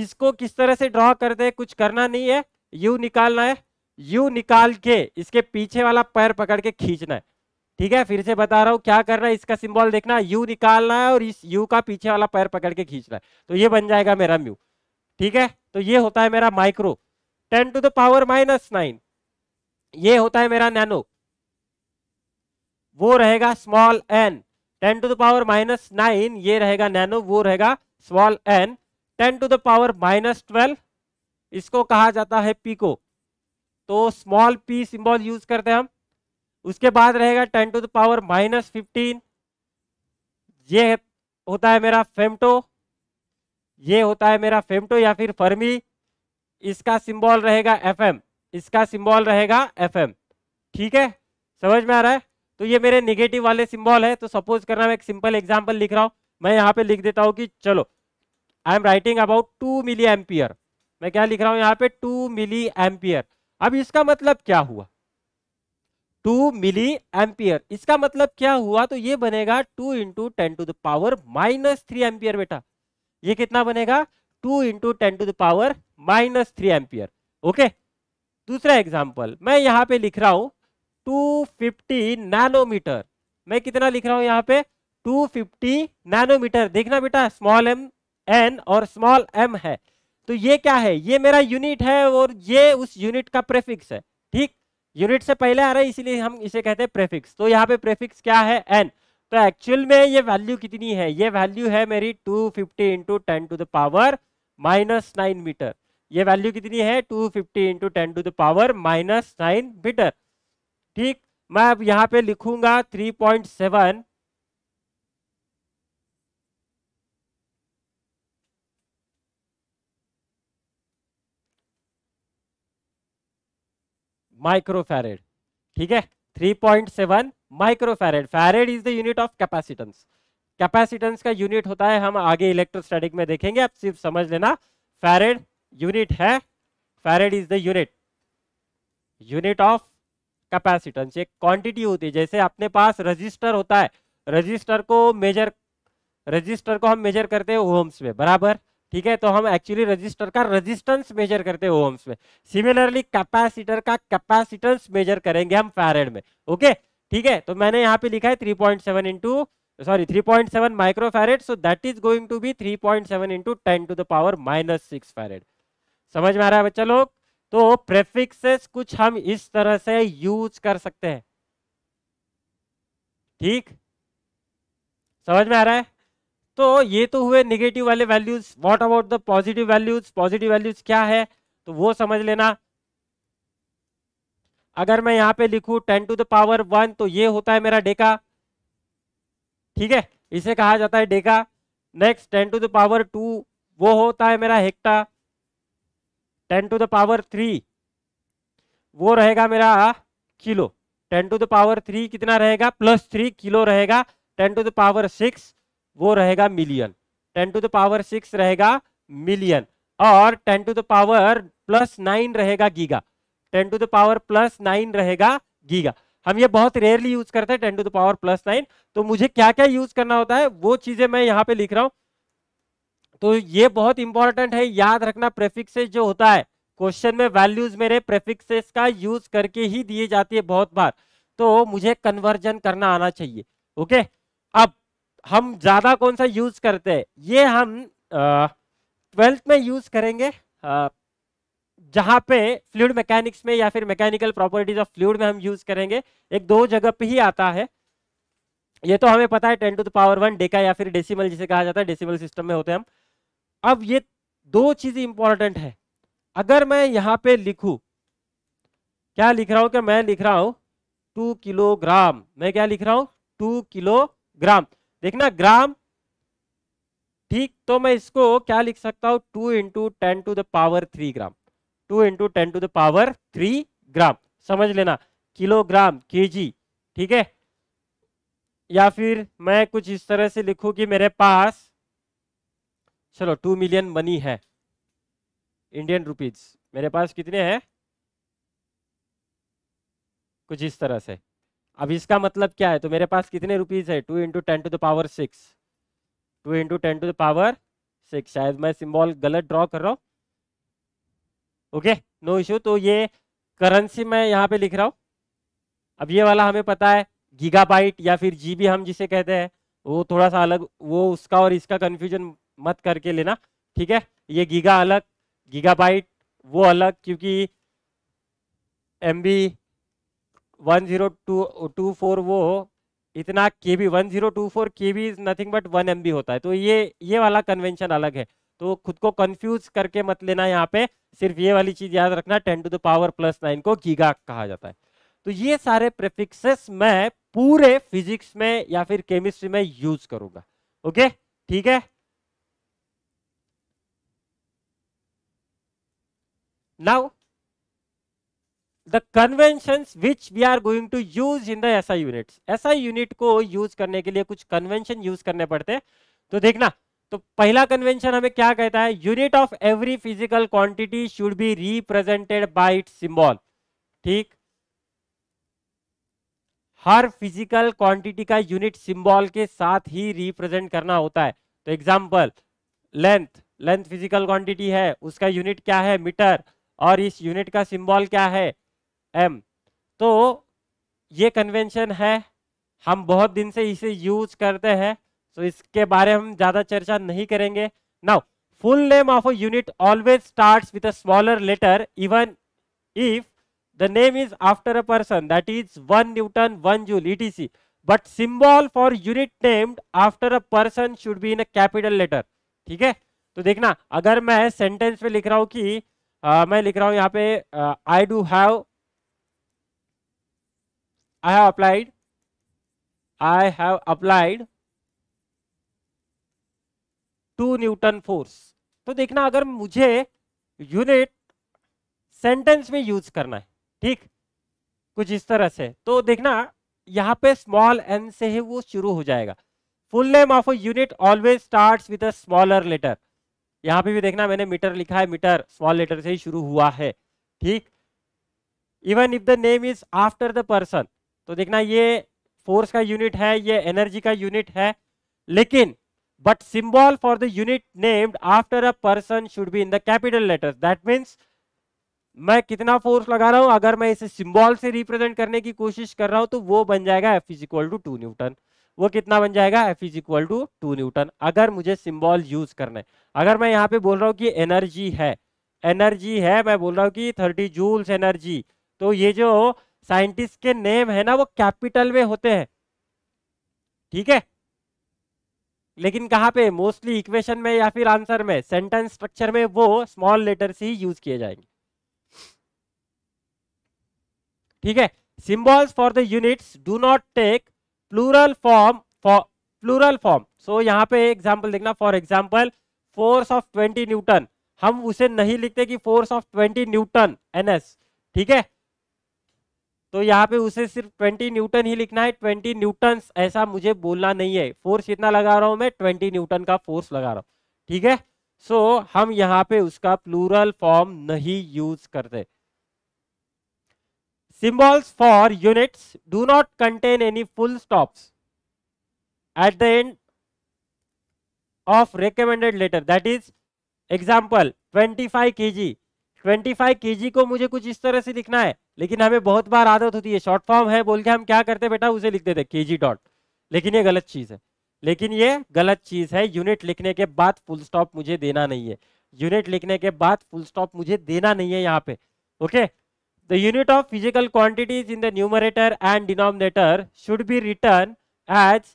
Speaker 1: इसको किस तरह से ड्रॉ करते हैं कुछ करना नहीं है यू निकालना है यू निकाल के इसके पीछे वाला पैर पकड़ के खींचना है ठीक है फिर से बता रहा हूँ क्या करना है इसका सिंबल देखना यू निकालना है और इस यू का पीछे वाला पैर पकड़ के खींचना है तो ये बन जाएगा मेरा म्यू ठीक है तो ये होता है मेरा micro ten to the power minus nine ये होता है मेरा नैनो वो रहेगा small N ten to the power minus nine ये रहेगा नैनो वो रहेगा small N ten to the power minus twelve इसको कहा जाता है पीको तो स्मॉल पी सिंबल यूज करते हैं हम उसके बाद रहेगा ten to the power minus fifteen ये होता है मेरा फेमटो ये होता है मेरा फेमटो या फिर फर्मी इसका सिंबल रहेगा एफएम इसका सिंबल रहेगा एफएम ठीक है समझ में आ रहा है तो ये मेरे निगेटिव वाले सिंबल है तो सपोज करना मैं एक सिंपल एग्जाम्पल लिख रहा हूँ मैं यहाँ पे लिख देता हूँ कि चलो I am writing about two milli ampere मैं क्या लिख रहा हूँ यहाँ पे टू मिली एम्पियर अब इसका मतलब क्या हुआ टू मिली एम्पियर इसका मतलब क्या हुआ तो ये बनेगा two into ten to the power minus three ampere बेटा ये कितना बनेगा two into ten to the power minus three ampere okay दूसरा एग्जाम्पल मैं यहाँ पे लिख रहा हूँ टू फिफ्टी नैनोमीटर मैं कितना लिख रहा हूँ यहाँ पे टू फिफ्टी नैनोमीटर देखना बेटा स्मॉल एम एन और स्मॉल एम है तो ये क्या है ये मेरा यूनिट है और ये उस यूनिट का प्रेफिक्स है ठीक यूनिट से पहले आ रहा है इसीलिए हम इसे कहते हैं प्रेफिक्स तो यहाँ पे प्रेफिक्स क्या है एन तो एक्चुअल में ये वैल्यू कितनी है ये वैल्यू है मेरी 250 fifty into ten to the power minus nine metre ये वैल्यू कितनी है 250 fifty into ten to the power minus nine metre ठीक मैं अब यहाँ पे लिखूंगा 3.7 माइक्रोफेरेड ठीक है 3.7 microfarad farad is the unit of capacitance capacitance का यूनिट होता है हम आगे इलेक्ट्रोस्टैटिक में देखेंगे आप सिर्फ समझ लेना फेरेड यूनिट है farad is the unit unit of capacitance एक क्वांटिटी होती है जैसे अपने पास रजिस्टर होता है रजिस्टर को मेजर रजिस्टर को हम मेजर करते हैं ओम्स में बराबर ठीक है तो हम एक्चुअली रजिस्टर का रजिस्टेंस मेजर करते हैं ओम्स में सिमिलरली कैपेसिटर का कैपेसिटेंस मेजर करेंगे हम फैरेड में ओके ठीक है तो मैंने यहाँ पे लिखा है three point seven into sorry three point seven micro farad so that is going to be three point seven into ten to the power minus six farad समझ में आ रहा है बच्चा लोग तो प्रेफिक्सेस कुछ हम इस तरह से यूज कर सकते हैं ठीक समझ में आ रहा है तो ये तो हुए निगेटिव वाले values what about the positive values positive values क्या है तो वो समझ लेना अगर मैं यहां पे लिखू ten to the power one तो ये होता है मेरा डेका ठीक है इसे कहा जाता है deca next ten to the power two वो होता है मेरा hecto ten to the power three वो रहेगा मेरा kilo ten to the power three कितना रहेगा प्लस थ्री किलो रहेगा ten to the power six वो रहेगा million ten to the power six रहेगा मिलियन और ten to the power plus nine रहेगा giga ten to the power plus nine रहेगा giga हम ये बहुत रेयरली यूज करते हैं ten to the power plus nine तो मुझे क्या क्या यूज करना होता है वो चीजें मैं यहाँ पे लिख रहा हूँ तो ये बहुत इंपॉर्टेंट है याद रखना प्रेफिक्सेस जो होता है क्वेश्चन में वैल्यूज मेरे प्रेफिक्सेस का यूज करके ही दिए जाती है बहुत बार तो मुझे कन्वर्जन करना आना चाहिए ओके अब हम ज़्यादा कौन सा यूज़ करते हैं ये हम ट्वेल्थ में यूज़ करेंगे जहां पे फ्लूड मैकेनिक्स में या फिर मैकेनिकल प्रॉपर्टीज ऑफ फ्लूड में हम यूज़ करेंगे एक दो जगह पे ही आता है ये तो हमें पता है ten to the power one deca या फिर डेसिमल जिसे कहा जाता है डेसिमल सिस्टम में होते हैं हम अब ये दो चीज़ें इंपॉर्टेंट है अगर मैं यहाँ पे लिखू क्या लिख रहा हूं क्या मैं लिख रहा हूँ टू किलोग्राम मैं क्या लिख रहा हूँ टू किलोग्राम देखना ग्राम ठीक तो मैं इसको क्या लिख सकता हूं two into ten to the power three gram two into ten to the power three gram समझ लेना किलोग्राम के ठीक है या फिर मैं कुछ इस तरह से लिखूं कि मेरे पास चलो टू मिलियन मनी है इंडियन रुपीज मेरे पास कितने हैं कुछ इस तरह से अब इसका मतलब क्या है तो मेरे पास कितने रुपीज़ है two into ten to the power six two into ten to the power six शायद मैं सिम्बॉल गलत ड्रॉ कर रहा हूं ओके नो इश्यू तो ये करेंसी मैं यहाँ पे लिख रहा हूं अब ये वाला हमें पता है गीगाबाइट या फिर जीबी हम जिसे कहते हैं वो थोड़ा सा अलग वो उसका और इसका कन्फ्यूजन मत करके लेना ठीक है ये गीगा अलग गीगाबाइट वो अलग क्योंकि M B one zero two two four वो इतना K B one zero two four K B is nothing but one M B होता है तो ये ये वाला कन्वेंशन अलग है तो खुद को कंफ्यूज करके मत लेना यहाँ पे सिर्फ ये वाली चीज याद रखना ten to the power plus nine को गीगा कहा जाता है तो ये सारे प्रेफिक्सेस मैं पूरे फिजिक्स में या फिर केमिस्ट्री में यूज करूंगा ओके ठीक है now the convention which we are going to use in the SI unit SI unit को यूज करने के लिए कुछ कन्वेंशन यूज करने पड़ते हैं तो देखना तो पहला कन्वेंशन हमें क्या कहता है unit of every physical quantity should be represented by it symbol ठीक हर फिजिकल क्वांटिटी का यूनिट सिंबल के साथ ही रिप्रेजेंट करना होता है तो example length length physical quantity है उसका यूनिट क्या है मीटर और इस यूनिट का सिंबल क्या है एम तो ये कन्वेंशन है हम बहुत दिन से इसे यूज करते हैं तो इसके बारे में हम ज्यादा चर्चा नहीं करेंगे now full name of a unit always starts with a smaller letter even if the name is after a person that is one newton one joule see but symbol for unit named after a person should be in a capital letter ठीक है तो देखना अगर मैं sentence में लिख रहा हूं कि आ, मैं लिख रहा हूं यहाँ पे I do have I have applied. I have applied to newton force तो देखना अगर मुझे यूनिट सेंटेंस में यूज करना है ठीक कुछ इस तरह से तो देखना यहाँ पे स्मॉल एन से है वो शुरू हो जाएगा full name of a unit always start with a smaller letter यहाँ पे भी देखना मैंने मीटर लिखा है मीटर स्मॉल लेटर से ही शुरू हुआ है ठीक even if the name is after the person तो देखना ये फोर्स का यूनिट है ये एनर्जी का यूनिट है लेकिन but symbol for the unit named after a person should be in the capital letters that means मैं कितना फोर्स लगा रहा हूं अगर मैं इसे सिंबल से रिप्रेजेंट करने की कोशिश कर रहा हूं तो वो बन जाएगा F is equal to two newton वो कितना बन जाएगा F is equal to two newton अगर मुझे सिंबल यूज करना है अगर मैं यहाँ पे बोल रहा हूँ कि एनर्जी है एनर्जी है मैं बोल रहा हूँ कि थर्टी जूल्स एनर्जी तो ये जो साइंटिस्ट के नेम है ना वो कैपिटल में होते हैं ठीक है लेकिन कहां पे मोस्टली इक्वेशन में या फिर आंसर में सेंटेंस स्ट्रक्चर में वो स्मॉल लेटर से ही यूज किए जाएंगे ठीक है symbols for the units do not take plural form for plural form so यहाँ पे एग्जाम्पल देखना for example force of twenty newton हम उसे नहीं लिखते कि force of twenty newton N ठीक है तो यहाँ पे उसे सिर्फ ट्वेंटी न्यूटन ही लिखना है ट्वेंटी न्यूटन ऐसा मुझे बोलना नहीं है फोर्स इतना लगा रहा हूँ मैं ट्वेंटी न्यूटन का फोर्स लगा रहा हूँ ठीक है सो so, हम यहाँ पे उसका प्लूरल फॉर्म नहीं यूज करते not contain any full not at the end of recommended letter that is example twenty five K G twenty five K जी को मुझे कुछ इस तरह से लिखना है लेकिन हमें बहुत बार आदत होती है शॉर्ट फॉर्म है बोल के हम क्या करते बेटा उसे लिख देते के जी डॉट लेकिन ये गलत चीज़ है लेकिन ये गलत चीज़ है यूनिट लिखने के बाद फुल स्टॉप मुझे देना नहीं है यूनिट लिखने के बाद फुल स्टॉप मुझे देना नहीं है यहाँ पे okay the unit of physical quantities in the numerator and denominator should be return as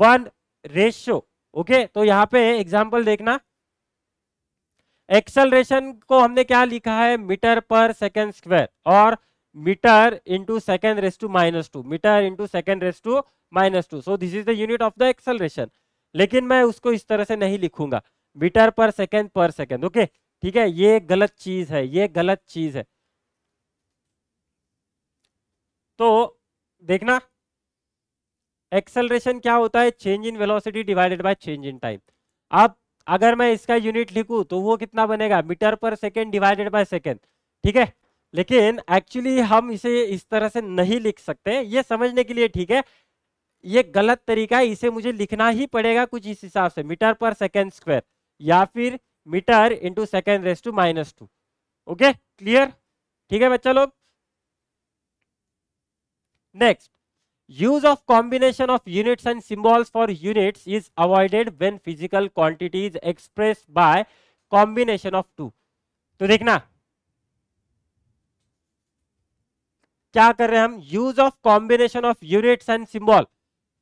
Speaker 1: one ratio okay तो यहाँ पे एग्जाम्पल देखना एक्सलरेशन को हमने क्या लिखा है मीटर पर सेकेंड स्क्वायर और meter into second raised to minus two metre into second raise to minus two so this is the unit of the acceleration लेकिन मैं उसको इस तरह से नहीं लिखूंगा मीटर पर सेकेंड पर सेकेंड ओके ठीक है ये गलत चीज है ये गलत चीज है तो देखना एक्सेलरेशन क्या होता है change in velocity divided by change in time अब अगर मैं इसका यूनिट लिखूं तो वो कितना बनेगा metre per second divided by second ठीक है लेकिन एक्चुअली हम इसे इस तरह से नहीं लिख सकते ये समझने के लिए ठीक है ये गलत तरीका है इसे मुझे लिखना ही पड़ेगा कुछ इस हिसाब से मीटर पर सेकेंड स्क्वायर या फिर metre into second raise to minus two okay clear ठीक है बच्चा लोग next use of combination of units and symbols for units is avoided when physical quantities express by combination of two तो देखना क्या कर रहे हैं हम use of combination of units and symbol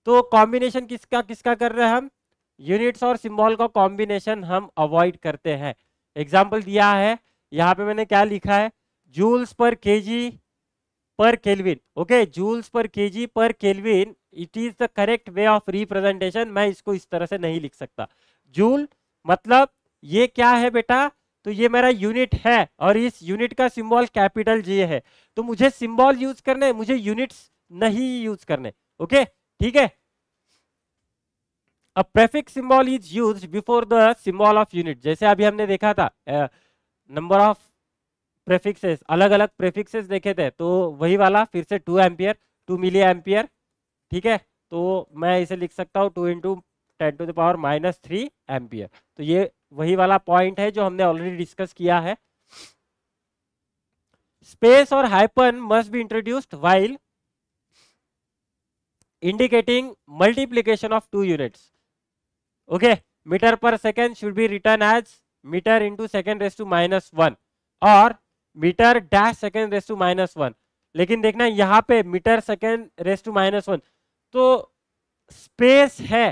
Speaker 1: तो कॉम्बिनेशन किसका किसका कर रहे हैं हम यूनिट्स और सिंबल का कॉम्बिनेशन हम अवॉइड करते हैं एग्जाम्पल दिया है यहाँ पे मैंने क्या लिखा है joules per G per kelvin okay joules per KG per kelvin it is the correct way of representation मैं इसको इस तरह से नहीं लिख सकता जूल मतलब ये क्या है बेटा तो ये मेरा यूनिट है और इस यूनिट का सिंबल कैपिटल जी है तो मुझे सिंबल यूज करने मुझे यूनिट्स नहीं यूज करने ओके ठीक है a prefix symbol is use before the symbol of unit जैसे अभी हमने देखा था नंबर ऑफ प्रेफिक्सेस अलग अलग प्रेफिक्सेस देखे थे तो वही वाला फिर से two ampere two milli ampere ठीक है तो मैं इसे लिख सकता हूँ two into ten to the power minus three ampere तो ये वही वाला पॉइंट है जो हमने ऑलरेडी डिस्कस किया है स्पेस और hyphen must be introduced while indicating multiplication of two units okay metre per second should be return as metre into second raise to minus one और metre dash second raise to minus one लेकिन देखना यहां पे metre second raise to minus one तो space है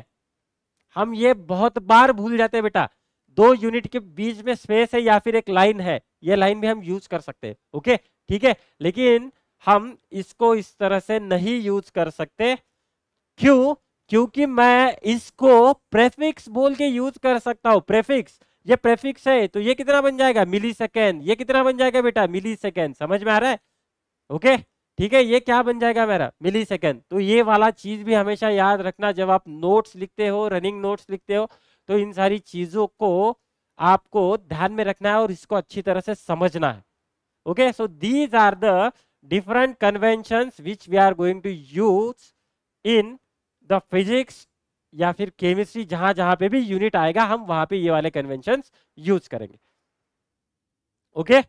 Speaker 1: हम ये बहुत बार भूल जाते बेटा दो यूनिट के बीच में स्पेस है या फिर एक लाइन है ये लाइन भी हम यूज कर सकते हैं ओके ठीक है लेकिन हम इसको इस तरह से नहीं यूज कर सकते क्यों क्योंकि मैं इसको प्रेफिक्स बोल के यूज कर सकता हूं प्रेफिक्स ये प्रेफिक्स है तो ये कितना बन जाएगा मिली सेकेंड ये कितना बन जाएगा बेटा मिली सेकेंड समझ में आ रहा है ओके ठीक है ये क्या बन जाएगा मेरा मिली सेकेंड तो ये वाला चीज भी हमेशा याद रखना जब आप नोट्स लिखते हो रनिंग नोट्स लिखते हो तो इन सारी चीज़ों को आपको ध्यान में रखना है और इसको अच्छी तरह से समझना है okay so these are the different convention which we are going to use in the physics या फिर केमिस्ट्री जहां जहां पे भी यूनिट आएगा हम वहां पे ये वाले कन्वेंशन यूज करेंगे okay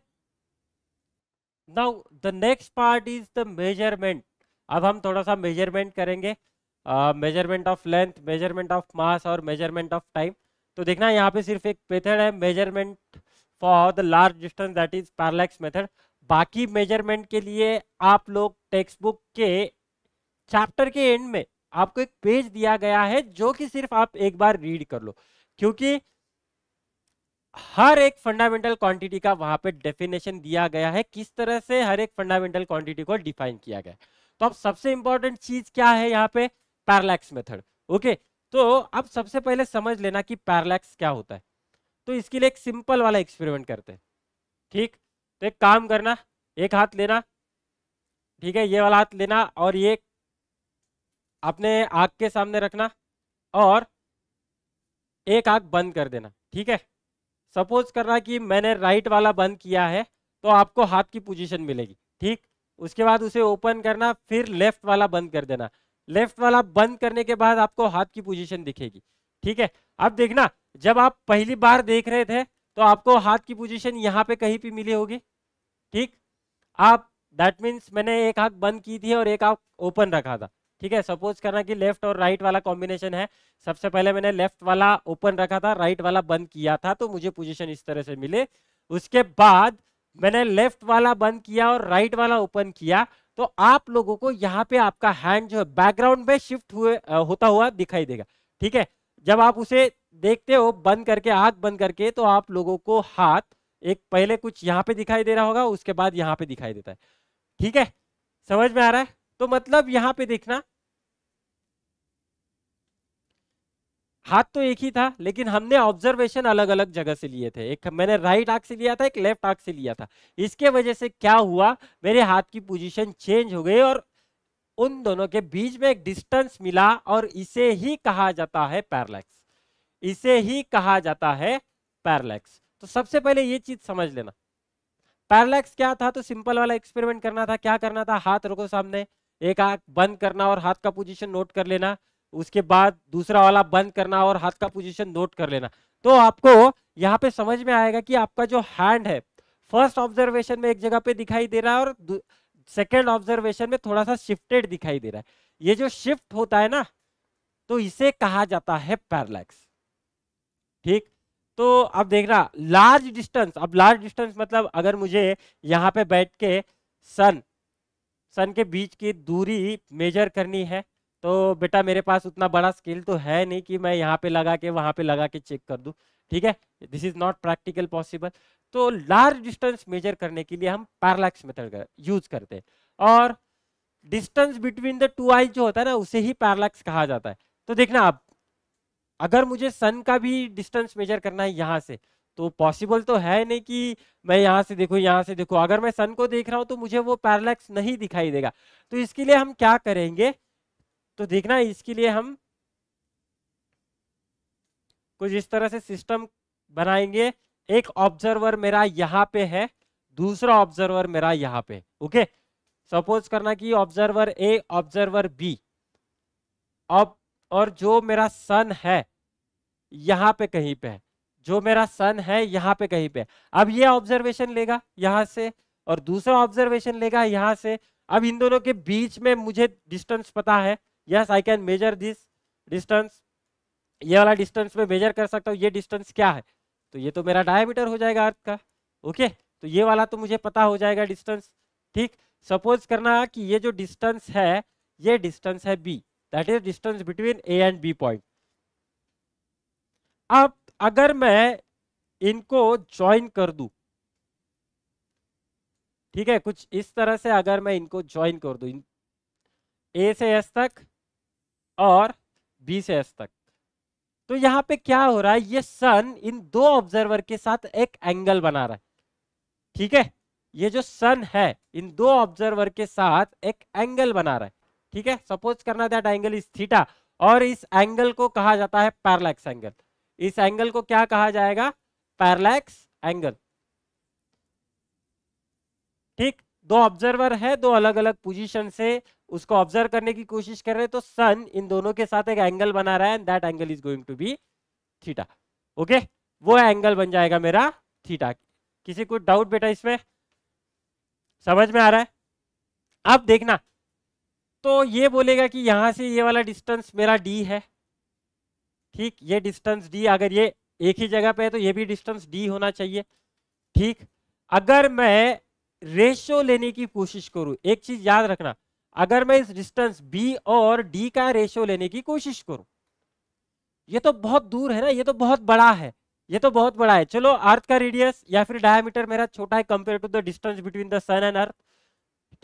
Speaker 1: now the next part is the measurement अब हम थोड़ा सा मेजरमेंट करेंगे measurement of length measurement of mass और मेजरमेंट ऑफ टाइम तो देखना यहाँ पे सिर्फ एक मेथड है measurement for the large distance that is parallax method बाकी मेजरमेंट के लिए आप लोग टेक्स्ट बुक के चैप्टर के एंड में आपको एक पेज दिया गया है जो कि सिर्फ आप एक बार रीड कर लो क्योंकि हर एक फंडामेंटल क्वांटिटी का वहां पे डेफिनेशन दिया गया है किस तरह से हर एक फंडामेंटल क्वांटिटी को डिफाइन किया गया तो अब सबसे इंपॉर्टेंट चीज क्या है यहाँ पे पैरलैक्स मेथड ओके तो अब सबसे पहले समझ लेना कि पैरलैक्स क्या होता है तो इसके लिए एक सिंपल वाला एक्सपेरिमेंट करते हैं ठीक तो एक काम करना एक हाथ लेना ठीक है ये वाला हाथ लेना और ये अपने आग के सामने रखना और एक आग बंद कर देना ठीक है सपोज करना कि मैंने राइट वाला बंद किया है तो आपको हाथ की पोजीशन मिलेगी ठीक उसके बाद उसे ओपन करना फिर लेफ्ट वाला बंद कर देना लेफ्ट वाला बंद करने के बाद आपको हाथ की पोजीशन दिखेगी ठीक है अब देखना जब आप पहली बार देख रहे थे तो आपको हाथ की पोजीशन यहाँ पे कहीं पे मिली होगी ठीक आप दैट मीन्स मैंने एक हाथ बंद की थी और एक हाथ ओपन रखा था ठीक है सपोज करना कि लेफ्ट और राइट वाला कॉम्बिनेशन है सबसे पहले मैंने लेफ्ट वाला ओपन रखा था राइट वाला बंद किया था तो मुझे पोजिशन इस तरह से मिले उसके बाद मैंने लेफ्ट वाला बंद किया और राइट वाला ओपन किया तो आप लोगों को यहाँ पे आपका हैंड जो है बैकग्राउंड में शिफ्ट हुए होता हुआ दिखाई देगा ठीक है जब आप उसे देखते हो बंद करके आग बंद करके तो आप लोगों को हाथ एक पहले कुछ यहाँ पे दिखाई दे रहा होगा उसके बाद यहाँ पे दिखाई देता है ठीक है समझ में आ रहा है तो मतलब यहाँ पे देखना हाथ तो एक ही था लेकिन हमने ऑब्जर्वेशन अलग अलग जगह से लिए थे एक मैंने राइट आंख से लिया था एक लेफ्ट आंख से लिया था इसके वजह से क्या हुआ मेरे हाथ की पोजीशन चेंज हो गई और उन दोनों के बीच में एक डिस्टेंस मिला और इसे ही कहा जाता है पैरलैक्स इसे ही कहा जाता है पैरलैक्स तो सबसे पहले ये चीज समझ लेना पैरलैक्स क्या था तो सिंपल वाला एक्सपेरिमेंट करना था क्या करना था हाथ रोको सामने एक आंख बंद करना और हाथ का पोजिशन नोट कर लेना उसके बाद दूसरा वाला बंद करना और हाथ का पोजिशन नोट कर लेना तो आपको यहाँ पे समझ में आएगा कि आपका जो हैंड है फर्स्ट ऑब्जर्वेशन में एक जगह पे दिखाई दे रहा है और सेकेंड ऑब्जर्वेशन में थोड़ा सा शिफ्टेड दिखाई दे रहा है ये जो शिफ्ट होता है ना तो इसे कहा जाता है पैरलैक्स ठीक तो अब देखना लार्ज डिस्टेंस अब लार्ज डिस्टेंस मतलब अगर मुझे यहाँ पे बैठ के सन सन के बीच की दूरी मेजर करनी है तो बेटा मेरे पास उतना बड़ा स्केल तो है नहीं कि मैं यहाँ पे लगा के वहाँ पे लगा के चेक कर दूँ ठीक है this is not practical possible तो लार्ज डिस्टेंस मेजर करने के लिए हम पैरलैक्स मेथड कर, यूज करते हैं और distance between the two eyes जो होता है ना उसे ही पैरलैक्स कहा जाता है तो देखना आप अगर मुझे सन का भी डिस्टेंस मेजर करना है यहाँ से तो पॉसिबल तो है नहीं कि मैं यहाँ से देखूँ यहाँ से देखूँ अगर मैं सन को देख रहा हूँ तो मुझे वो पैरलैक्स नहीं दिखाई देगा तो इसके लिए हम क्या करेंगे तो देखना इसके लिए हम कुछ इस तरह से सिस्टम बनाएंगे एक ऑब्जर्वर मेरा यहाँ पे है दूसरा ऑब्जर्वर मेरा यहाँ पे ओके सपोज करना कि ऑब्जर्वर ए ऑब्जर्वर बी अब और जो मेरा सन है यहाँ पे कहीं पे है जो मेरा सन है यहाँ पे कहीं पे अब ये ऑब्जर्वेशन लेगा यहाँ से और दूसरा ऑब्जर्वेशन लेगा यहाँ से अब इन दोनों के बीच में मुझे डिस्टेंस पता है yes I can measure this distance ये वाला डिस्टेंस में मेजर कर सकता हूँ ये डिस्टेंस क्या है तो ये तो मेरा डायमीटर हो जाएगा अर्थ का ओके तो ये वाला तो मुझे पता हो जाएगा डिस्टेंस ठीक सपोज करना कि ये जो डिस्टेंस है ये डिस्टेंस है B that is distance between A and B point अब अगर मैं इनको ज्वाइन कर दू ठीक है कुछ इस तरह से अगर मैं इनको ज्वाइन कर दू ए से एस तक और बी से एस तक तो यहाँ पे क्या हो रहा है ये सन इन दो ऑब्जर्वर के साथ एक एंगल बना रहा है ठीक है ये जो सन है इन दो ऑब्जर्वर के साथ एक एंगल बना रहा है ठीक है सपोज करना दैट एंगल इज थीटा और इस एंगल को कहा जाता है पैरलैक्स एंगल इस एंगल को क्या कहा जाएगा पैरलैक्स एंगल ठीक दो ऑब्जर्वर है दो अलग अलग पोजिशन से उसको ऑब्जर्व करने की कोशिश कर रहे हैं तो सन इन दोनों के साथ एक एंगल बना रहा है that angle is going to be theta okay वो एंगल बन जाएगा मेरा थीटा किसी को डाउट बेटा इसमें समझ में आ रहा है अब देखना तो ये बोलेगा कि यहां से ये वाला डिस्टेंस मेरा डी है ठीक ये डिस्टेंस डी अगर ये एक ही जगह पे है तो ये भी डिस्टेंस डी होना चाहिए ठीक अगर मैं रेशो लेने की कोशिश करूं एक चीज याद रखना अगर मैं इस डिस्टेंस बी और डी का रेशो लेने की कोशिश करूं ये तो बहुत दूर है ना ये तो बहुत बड़ा है ये तो बहुत बड़ा है चलो अर्थ का रेडियस या फिर डायमीटर मेरा छोटा है compare to the distance between the sun and earth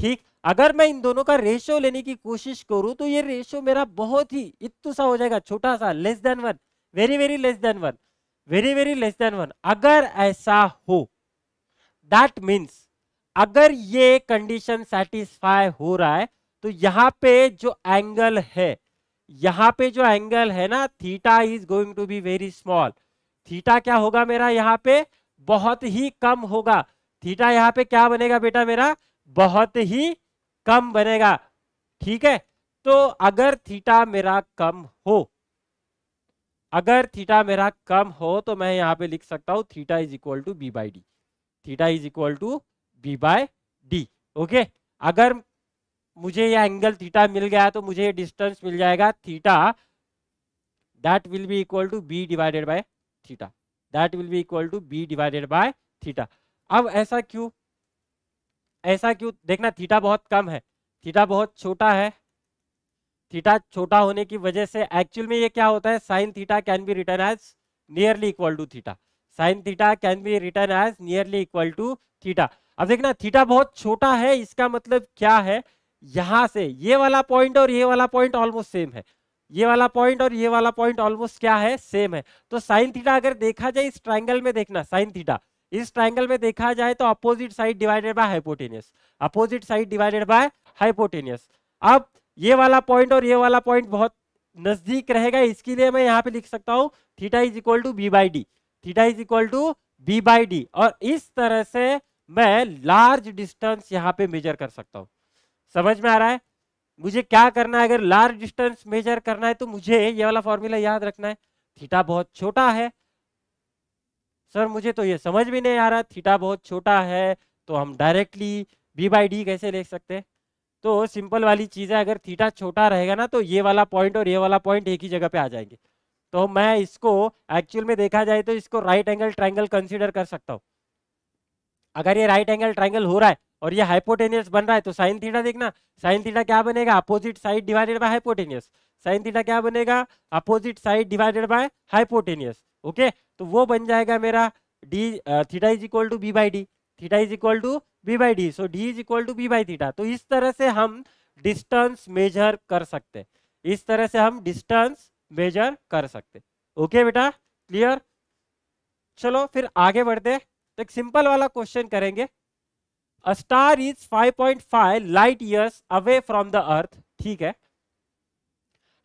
Speaker 1: ठीक अगर मैं इन दोनों का रेशो लेने की कोशिश करूं तो ये रेशो मेरा बहुत ही इतू सा हो जाएगा छोटा सा less than one very very less than one very very less than one अगर ऐसा हो दैट मीन्स अगर ये कंडीशन सेटिस्फाई हो रहा है तो यहाँ पे जो एंगल है यहाँ पे जो एंगल है ना theta is going to be very small theta क्या होगा मेरा यहाँ पे बहुत ही कम होगा थीटा यहाँ पे क्या बनेगा बेटा मेरा बहुत ही कम बनेगा ठीक है तो अगर थीटा मेरा कम हो अगर थीटा मेरा कम हो तो मैं यहाँ पे लिख सकता हूँ theta is equal to B by D theta is equal to B by D okay अगर मुझे यह एंगल थीटा मिल गया तो मुझे डिस्टेंस मिल जाएगा theta that will be equal to B divided by theta that will be equal to B divided by theta अब ऐसा क्यों ऐसा क्यों देखना थीटा बहुत कम है थीटा बहुत छोटा है थीटा छोटा होने की वजह से एक्चुअल में ये क्या होता है sine theta can be return as nearly equal to theta sine theta can be return as nearly equal to theta अब देखना थीटा बहुत छोटा है इसका मतलब क्या है यहां से ये वाला पॉइंट और ये वाला पॉइंट ऑलमोस्ट सेम है ये वाला पॉइंट और ये वाला पॉइंट ऑलमोस्ट क्या है सेम है तो साइन थीटा अगर देखा जाए इस ट्राइंगल में देखना साइन थीटा इस ट्राइंगल में देखा जाए तो opposite side divided by hypotenuse opposite side divided by hypotenuse अब ये वाला पॉइंट और ये वाला पॉइंट बहुत नजदीक रहेगा इसके लिए मैं यहाँ पे लिख सकता हूँ theta is equal to B by D theta is equal to B by D और इस तरह से मैं लार्ज डिस्टेंस यहाँ पे मेजर कर सकता हूँ समझ में आ रहा है मुझे क्या करना है अगर लार्ज डिस्टेंस मेजर करना है तो मुझे ये वाला फॉर्मूला याद रखना है थीटा बहुत छोटा है सर मुझे तो ये समझ भी नहीं आ रहा थीटा बहुत छोटा है तो हम डायरेक्टली बी बाई डी कैसे लिख सकते हैं तो सिंपल वाली चीज़ है अगर थीटा छोटा रहेगा ना तो ये वाला पॉइंट और ये वाला पॉइंट एक ही जगह पे आ जाएंगे तो मैं इसको एक्चुअल में देखा जाए तो इसको राइट एंगल ट्राइंगल कंसिडर कर सकता हूँ अगर ये राइट एंगल ट्राइंगल हो रहा है और ये हाइपोटेनियस बन रहा है तो साइन थीटा देखना साइन थीटा क्या बनेगा opposite side divided by hypotenuse sine theta क्या बनेगा opposite side divided by hypotenuse okay तो वो बन जाएगा मेरा D theta is equal to B by D theta is equal to B by D so D is equal to B by theta तो इस तरह से हम डिस्टेंस मेजर कर सकते हैं इस तरह से हम डिस्टेंस मेजर कर सकते ओके बेटा क्लियर चलो फिर आगे बढ़ते हैं तो एक सिंपल वाला क्वेश्चन करेंगे a star is 5.5 light years away from the earth ठीक है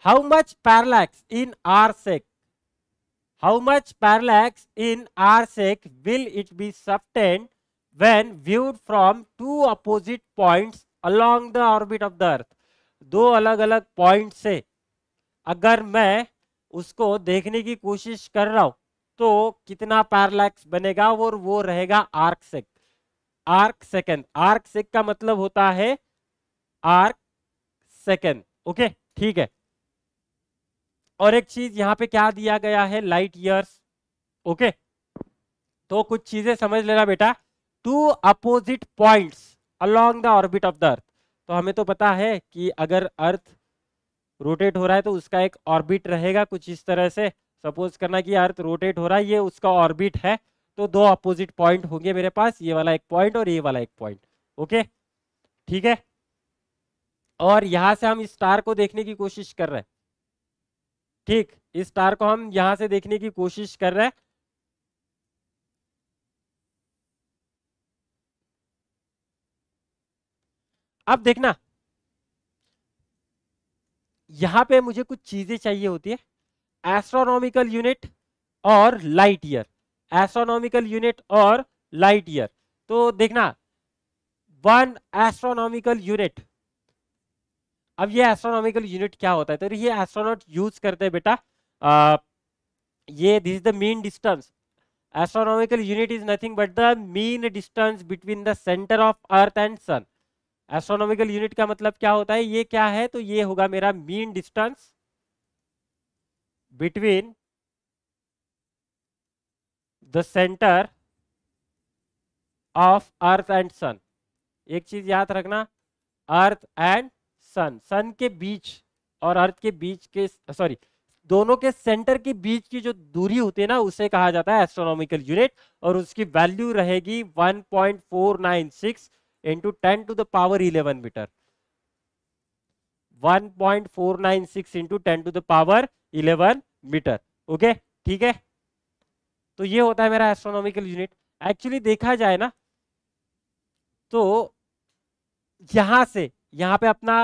Speaker 1: how much parallax in arc sec how much parallax in arc sec will it be सब when viewed from two opposite point along the orbit of the earth दो अलग अलग point से अगर मैं उसको देखने की कोशिश कर रहा हूं तो कितना पैरलैक्स बनेगा और वो रहेगा arc sec arc second arc sec का मतलब होता है आर्क सेकेंड ओके ठीक है और एक चीज यहाँ पे क्या दिया गया है लाइट ईयर्स ओके तो कुछ चीजें समझ लेना बेटा two opposite points along the orbit of the earth तो हमें तो पता है कि अगर अर्थ रोटेट हो रहा है तो उसका एक ऑर्बिट रहेगा कुछ इस तरह से सपोज करना कि अर्थ तो रोटेट हो रहा है ये उसका ऑर्बिट है तो दो अपोजिट पॉइंट होंगे मेरे पास ये वाला एक पॉइंट और ये वाला एक पॉइंट ओके ठीक है और यहां से हम स्टार को देखने की कोशिश कर रहे हैं ठीक इस स्टार को हम यहां से देखने की कोशिश कर रहे हैं अब देखना यहां पे मुझे कुछ चीजें चाहिए होती है एस्ट्रोनॉमिकल यूनिट और लाइट ईयर एस्ट्रोनॉमिकल यूनिट और लाइट ईयर तो देखना वन एस्ट्रोनॉमिकल यूनिट अब ये एस्ट्रोनॉमिकल यूनिट क्या होता है तो ये एस्ट्रोनॉट यूज करते हैं बेटा ये this is the mean distance astronomical unit is nothing but the mean distance between the centre of earth and sun astronomical unit का मतलब क्या होता है ये क्या है तो ये होगा मेरा mean distance between the center of earth and sun एक चीज याद रखना अर्थ एंड सन सन के बीच और अर्थ के बीच के सॉरी दोनों के सेंटर के बीच की जो दूरी होती है ना उसे कहा जाता है एस्ट्रोनॉमिकल यूनिट और उसकी वैल्यू रहेगी 1.496 point four nine six into ten to the power eleven metre one point four nine six into ten to the power eleven metre okay ठीक है तो ये होता है मेरा एस्ट्रोनॉमिकल यूनिट एक्चुअली देखा जाए ना तो यहां से यहां पे अपना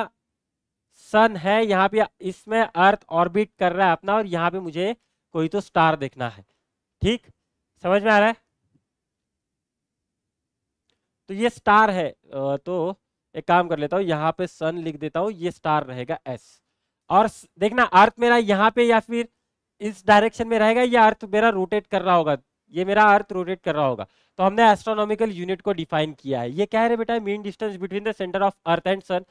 Speaker 1: सन है यहां पे इसमें अर्थ ऑर्बिट कर रहा है अपना और यहां पे मुझे कोई तो स्टार देखना है ठीक समझ में आ रहा है तो ये स्टार है तो एक काम कर लेता हूँ यहाँ पे सन लिख देता हूँ ये स्टार रहेगा एस और देखना अर्थ मेरा यहाँ पे या फिर इस डायरेक्शन में रहेगा ये अर्थ मेरा रोटेट कर रहा होगा ये मेरा अर्थ रोटेट कर रहा होगा तो हमने एस्ट्रोनॉमिकल यूनिट को डिफाइन किया है ये कह रहे बेटा mean distance between the centre of earth and sun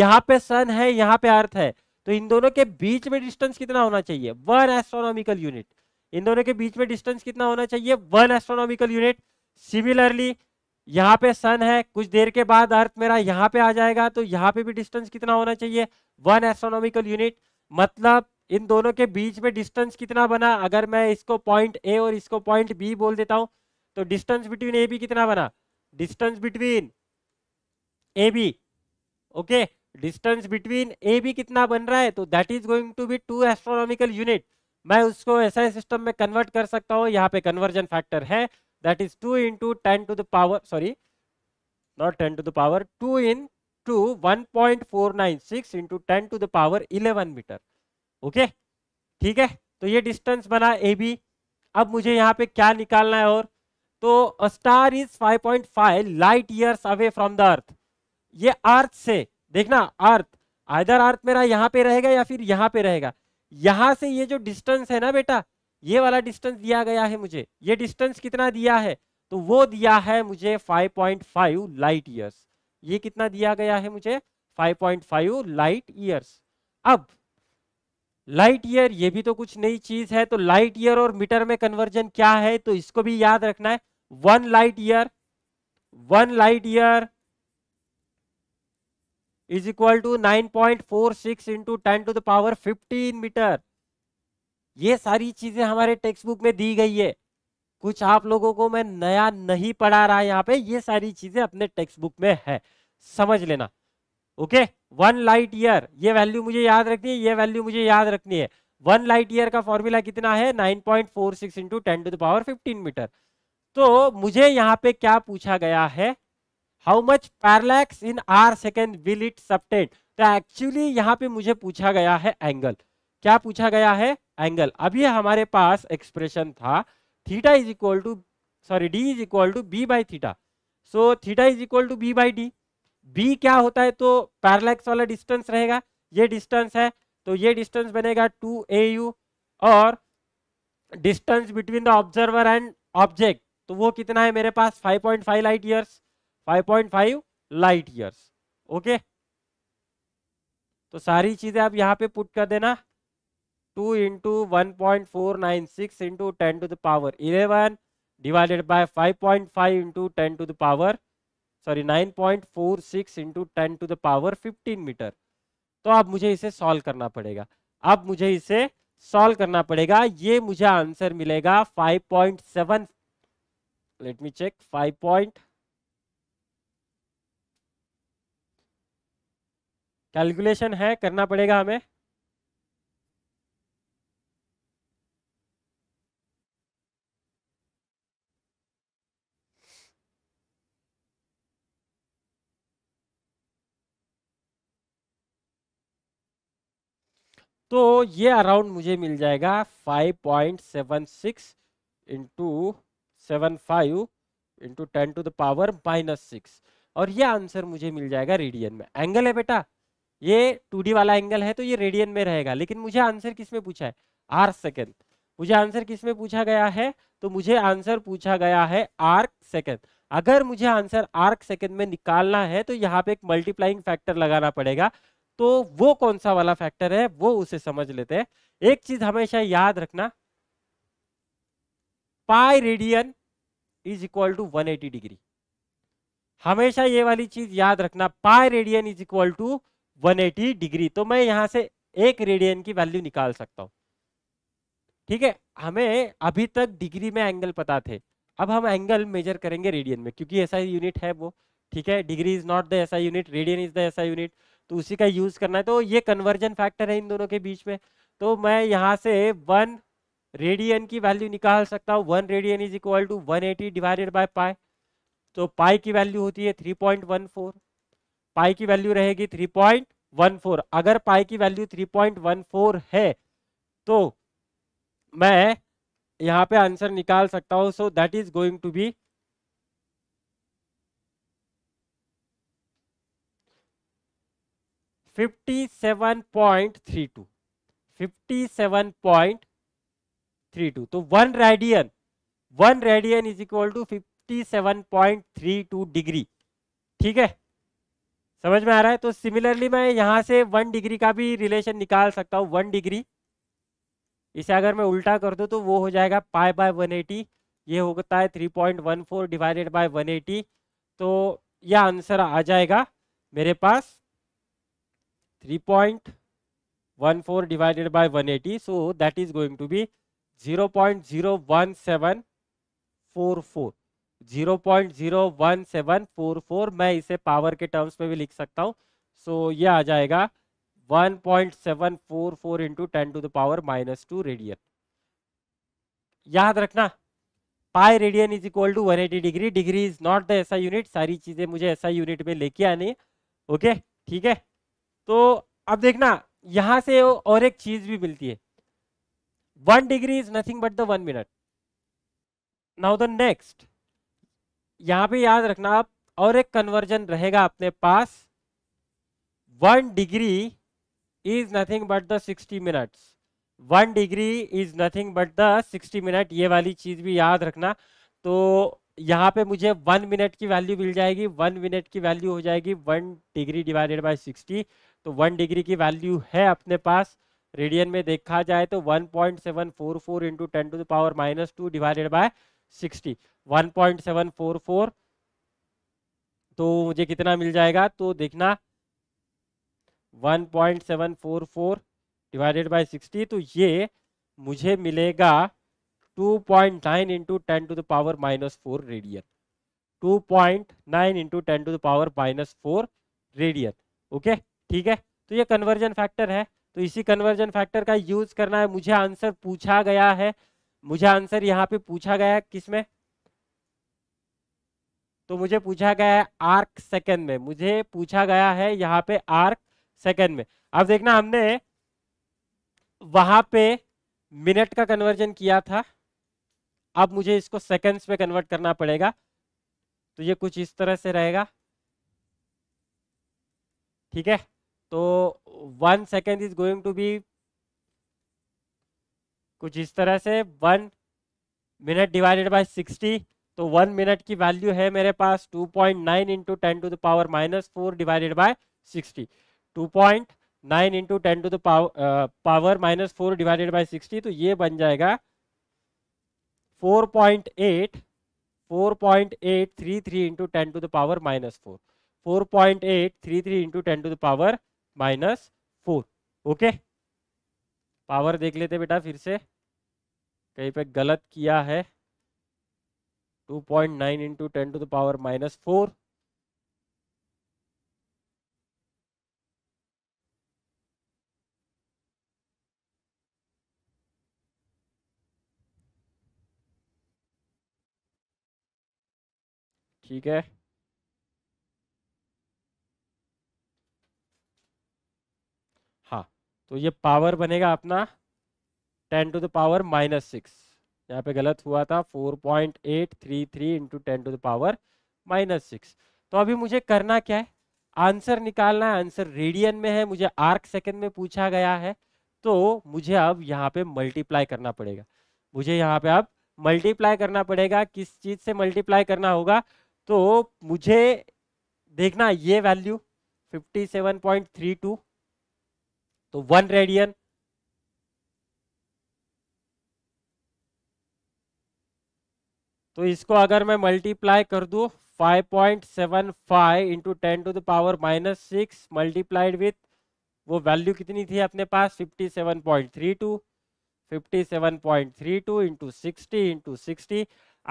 Speaker 1: यहाँ पे सन है यहाँ पे अर्थ है तो इन दोनों के बीच में डिस्टेंस कितना होना चाहिए वन एस्ट्रोनॉमिकल यूनिट इन दोनों के बीच में डिस्टेंस कितना होना चाहिए वन एस्ट्रोनॉमिकल यूनिट सिमिलरली यहाँ पे सन है कुछ देर के बाद अर्थ मेरा यहाँ पे आ जाएगा तो यहाँ पे भी डिस्टेंस कितना होना चाहिए वन एस्ट्रोनॉमिकल यूनिट मतलब इन दोनों के बीच में डिस्टेंस कितना बना अगर मैं इसको पॉइंट ए और इसको पॉइंट बी बोल देता हूँ तो डिस्टेंस बिटवीन ए बी कितना बना distance between A B okay distance between A B कितना बन रहा है तो that is going to be two astronomical unit मैं उसको ऐसा सिस्टम में कन्वर्ट कर सकता हूँ यहाँ पे कन्वर्जन फैक्टर है that is 2 into 10 to the power sorry not 10 to the power 2 in 2 1.496 into 10 to the power 11 meter okay ठीक है तो ये डिस्टेंस बना ए बी अब मुझे यहाँ पे क्या निकालना है और तो star is 5.5 light years away from the earth ये अर्थ से देखना अर्थ आइधर अर्थ मेरा यहाँ पे रहेगा या फिर यहाँ पे रहेगा यहाँ से ये जो डिस्टेंस है ना बेटा ये वाला डिस्टेंस दिया गया है मुझे ये डिस्टेंस कितना दिया है तो वो दिया है मुझे 5.5 लाइट ईयर्स ये कितना दिया गया है मुझे 5.5 लाइट ईयर्स अब लाइट ईयर ये भी तो कुछ नई चीज है तो लाइट ईयर और मीटर में कन्वर्जन क्या है तो इसको भी याद रखना है one light year one light year is equal to nine point four six into ten to the power fifteen metre ये सारी चीजें हमारे टेक्स्ट बुक में दी गई है कुछ आप लोगों को मैं नया नहीं पढ़ा रहा यहाँ पे ये सारी चीजें अपने टेक्स्ट बुक में है समझ लेना ओके वन लाइट ईयर ये वैल्यू मुझे याद रखनी है ये वैल्यू मुझे याद रखनी है वन लाइट ईयर का फॉर्मूला कितना है nine point four six into ten to the power metre तो मुझे यहाँ पे क्या पूछा गया है how much parallax in arc second will it सब तो एक्चुअली यहाँ पे मुझे पूछा गया है एंगल क्या पूछा गया है एंगल अभी हमारे पास एक्सप्रेशन था theta is equal to sorry D is equal to B by theta so theta is equal to B by D B क्या होता है तो पैरलैक्स वाला डिस्टेंस रहेगा ये डिस्टेंस है तो ये डिस्टेंस बनेगा टू ए यू और distance between the observer and object तो वो कितना है मेरे पास 5.5 light years 5.5 light years okay तो सारी चीजें आप यहाँ पे पुट कर देना six into ten to the power eleven divided by five point five into ten to the power sorry six into ten to the power fifteen metre तो अब मुझे इसे सॉल्व करना पड़ेगा अब मुझे इसे सॉल्व करना पड़ेगा ये मुझे आंसर मिलेगा five seven let me check five point calculation है करना पड़ेगा हमें तो ये अराउंड मुझे मिल जाएगा five point seven six into seven five into ten to the power minus six और ये आंसर मुझे मिल जाएगा रेडियन में एंगल है बेटा ये टू वाला एंगल है तो ये रेडियन में रहेगा लेकिन मुझे आंसर किस में पूछा है आर सेकेंड मुझे आंसर किस में पूछा गया है तो मुझे आंसर पूछा गया है आर्क सेकेंड अगर मुझे आंसर आर्क सेकेंड में निकालना है तो यहाँ पे एक मल्टीप्लाइंग फैक्टर लगाना पड़ेगा तो वो कौन सा वाला फैक्टर है वो उसे समझ लेते हैं एक चीज हमेशा याद रखना pi radian is equal to 180 degree हमेशा ये वाली चीज याद रखना pi radian is equal to 180 degree तो मैं यहां से एक रेडियन की वैल्यू निकाल सकता हूं ठीक है हमें अभी तक डिग्री में एंगल पता थे अब हम एंगल मेजर करेंगे रेडियन में क्योंकि ऐसा यूनिट है वो ठीक है degree is not the SI unit radian is the SI unit तो उसी का यूज़ करना है तो ये कन्वर्जन फैक्टर है इन दोनों के बीच में तो मैं यहाँ से वन रेडियन की वैल्यू निकाल सकता हूँ one radian is equal to one eighty divided by pi तो पाई की वैल्यू होती है three point one four pi की वैल्यू रहेगी थ्री पॉइंट वन फोर अगर पाई की value three point one four है तो मैं यहाँ पे आंसर निकाल सकता हूँ so that is going to be 57.32 57.32 तो one radian one radian is equal to 57.32 degree ठीक है समझ में आ रहा है तो सिमिलरली मैं यहाँ से वन डिग्री का भी रिलेशन निकाल सकता हूँ वन डिग्री इसे अगर मैं उल्टा कर दू तो वो हो जाएगा पाई बाय वन एटी ये होता है three point one four divided by one eighty तो यह आंसर आ जाएगा मेरे पास 3.14 divided by 180 so that is going to be seven 0.01744 0.01744 मैं इसे पावर के टर्म्स में भी लिख सकता हूँ सो so, ये आ जाएगा 1.744 point seven four four into ten to the power minus two radian याद रखना pi radian is equal to 180 degree degree is not the SI unit सारी चीजें मुझे ऐसा यूनिट में लेके आनी है ओके ठीक है तो अब देखना यहां से और एक चीज भी मिलती है one degree is nothing but the one minute now the next यहां पे याद रखना आप और एक कन्वर्जन रहेगा अपने पास one degree is nothing but the sixty minutes one degree is nothing but the sixty minute ये वाली चीज भी याद रखना तो यहाँ पे मुझे वन मिनट की वैल्यू मिल जाएगी वन मिनट की वैल्यू हो जाएगी one degree divided by sixty तो वन डिग्री की वैल्यू है अपने पास रेडियन में देखा जाए तो 1.744 point seven four four into ten to the power minus two divided by sixty one point seven four four तो मुझे कितना मिल जाएगा तो देखना 1.744 डिवाइडेड बाय सिक्सटी तो ये मुझे मिलेगा 2.9 point nine into ten to the power minus four radian two point nine into ten to the power minus four radian okay ठीक है तो ये कन्वर्जन फैक्टर है तो इसी कन्वर्जन फैक्टर का यूज करना है मुझे आंसर पूछा गया है मुझे आंसर यहाँ पे पूछा गया है किसमें तो मुझे पूछा गया है आर्क सेकंड में मुझे पूछा गया है यहाँ पे आर्क सेकंड में अब देखना हमने वहां पे मिनट का कन्वर्जन किया था अब मुझे इसको सेकंड्स में कन्वर्ट करना पड़ेगा तो ये कुछ इस तरह से रहेगा ठीक है तो one second is going to be कुछ इस तरह से one minute divided by sixty तो वन मिनट की वैल्यू है मेरे पास two point nine into ten to the power minus four divided by sixty two point nine into ten to the power minus four divided by sixty तो ये बन जाएगा four point eight four point eight three three into ten to the power minus four four point eight three three into ten to the power minus four okay power देख लेते बेटा फिर से कहीं पे गलत किया है two point nine into ten to the power minus four ठीक है तो ये पावर बनेगा अपना ten to the power minus six यहाँ पे गलत हुआ था four point eight three three into ten to the power minus six तो अभी मुझे करना क्या है आंसर निकालना है आंसर रेडियन में है मुझे आर्क सेकंड में पूछा गया है तो मुझे अब यहाँ पे मल्टीप्लाई करना पड़ेगा मुझे यहाँ पे अब मल्टीप्लाई करना पड़ेगा किस चीज़ से मल्टीप्लाई करना होगा तो मुझे देखना ये वैल्यू 57.32 तो वन रेडियन तो इसको अगर मैं मल्टीप्लाई कर दू 5.75 point seven five into ten to the power minus six multiplied with वो वैल्यू कितनी थी अपने पास 57.32 57.32 इंटू सिक्सटी इंटू सिक्सटी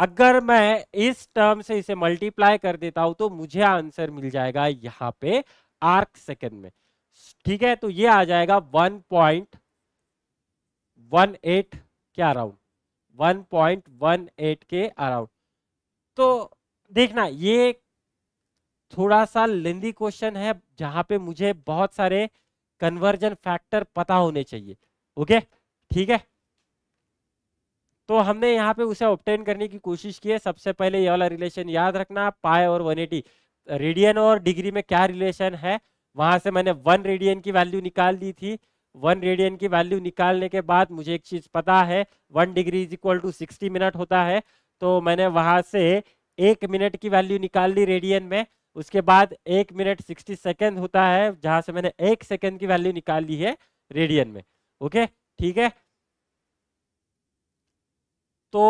Speaker 1: अगर मैं इस टर्म से इसे मल्टीप्लाई कर देता हूं तो मुझे आंसर मिल जाएगा यहाँ पे आर्क सेकंड में ठीक है तो ये आ जाएगा 1.18 के around one one point eight के अराउंड तो देखना ये थोड़ा सा लेंदी क्वेश्चन है जहां पे मुझे बहुत सारे कन्वर्जन फैक्टर पता होने चाहिए ओके ठीक है तो हमने यहाँ पे उसे ऑप्टेन करने की कोशिश की है सबसे पहले ये वाला रिलेशन याद रखना पाए और 180 रेडियन और डिग्री में क्या रिलेशन है वहां से मैंने वन रेडियन की वैल्यू निकाल दी थी वन रेडियन की वैल्यू निकालने के बाद मुझे एक चीज पता है one degree is equal to sixty minute होता है तो मैंने वहां से एक मिनट की वैल्यू निकाल ली रेडियन में उसके बाद एक मिनट सिक्सटी सेकेंड होता है जहां से मैंने एक सेकेंड की वैल्यू निकाल ली है रेडियन में ओके ठीक है तो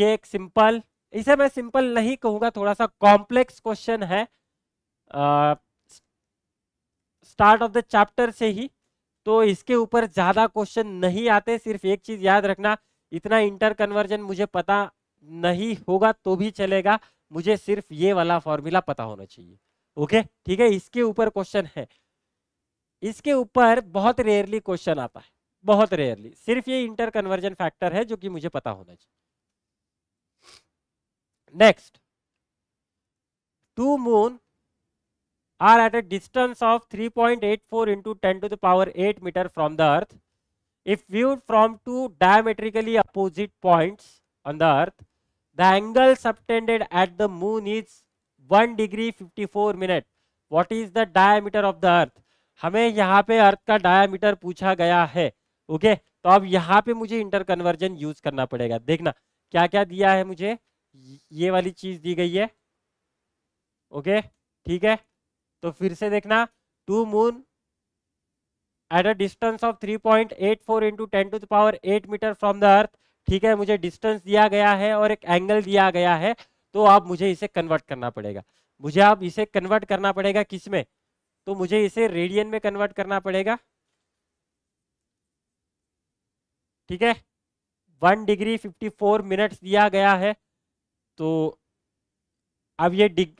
Speaker 1: ये एक सिंपल इसे मैं सिंपल नहीं कहूंगा थोड़ा सा कॉम्प्लेक्स क्वेश्चन है आ, स्टार्ट ऑफ द चैप्टर से ही तो इसके ऊपर ज़्यादा क्वेश्चन नहीं आते सिर्फ एक चीज़ याद रखना इतना इंटर कन्वर्जन मुझे पता नहीं होगा तो भी चलेगा मुझे सिर्फ ये वाला फॉर्मूला पता होना चाहिए ओके ठीक है इसके ऊपर क्वेश्चन है इसके ऊपर बहुत रेयरली क्वेश्चन आता है बहुत रेयरली सिर्फ ये इंटर कन्वर्जन फैक्टर है जो कि मुझे पता होना चाहिए next to moon are at a distance of 3.84 into 10 to the power 8 meter from the earth if viewed from two diametrically opposite points on the earth the angle subtended at the moon is 1 degree 54 minute what is the diameter of the earth हमें यहाँ पे अर्थ का diameter पूछा गया है okay okay? तो अब यहाँ पे मुझे इंटर कन्वर्जन यूज करना पड़ेगा देखना क्या क्या दिया है मुझे ये वाली चीज दी गई है ओके okay? ठीक है तो फिर से देखना to moon at a distance of 3.84 point eight four into ten to the power eight metre from the earth ठीक है मुझे डिस्टेंस दिया गया है और एक एंगल दिया गया है तो आप मुझे इसे कन्वर्ट करना पड़ेगा मुझे आप इसे कन्वर्ट करना पड़ेगा किस में तो मुझे इसे रेडियन में कन्वर्ट करना पड़ेगा ठीक है one degree fifty four minutes दिया गया है तो अब ये डिग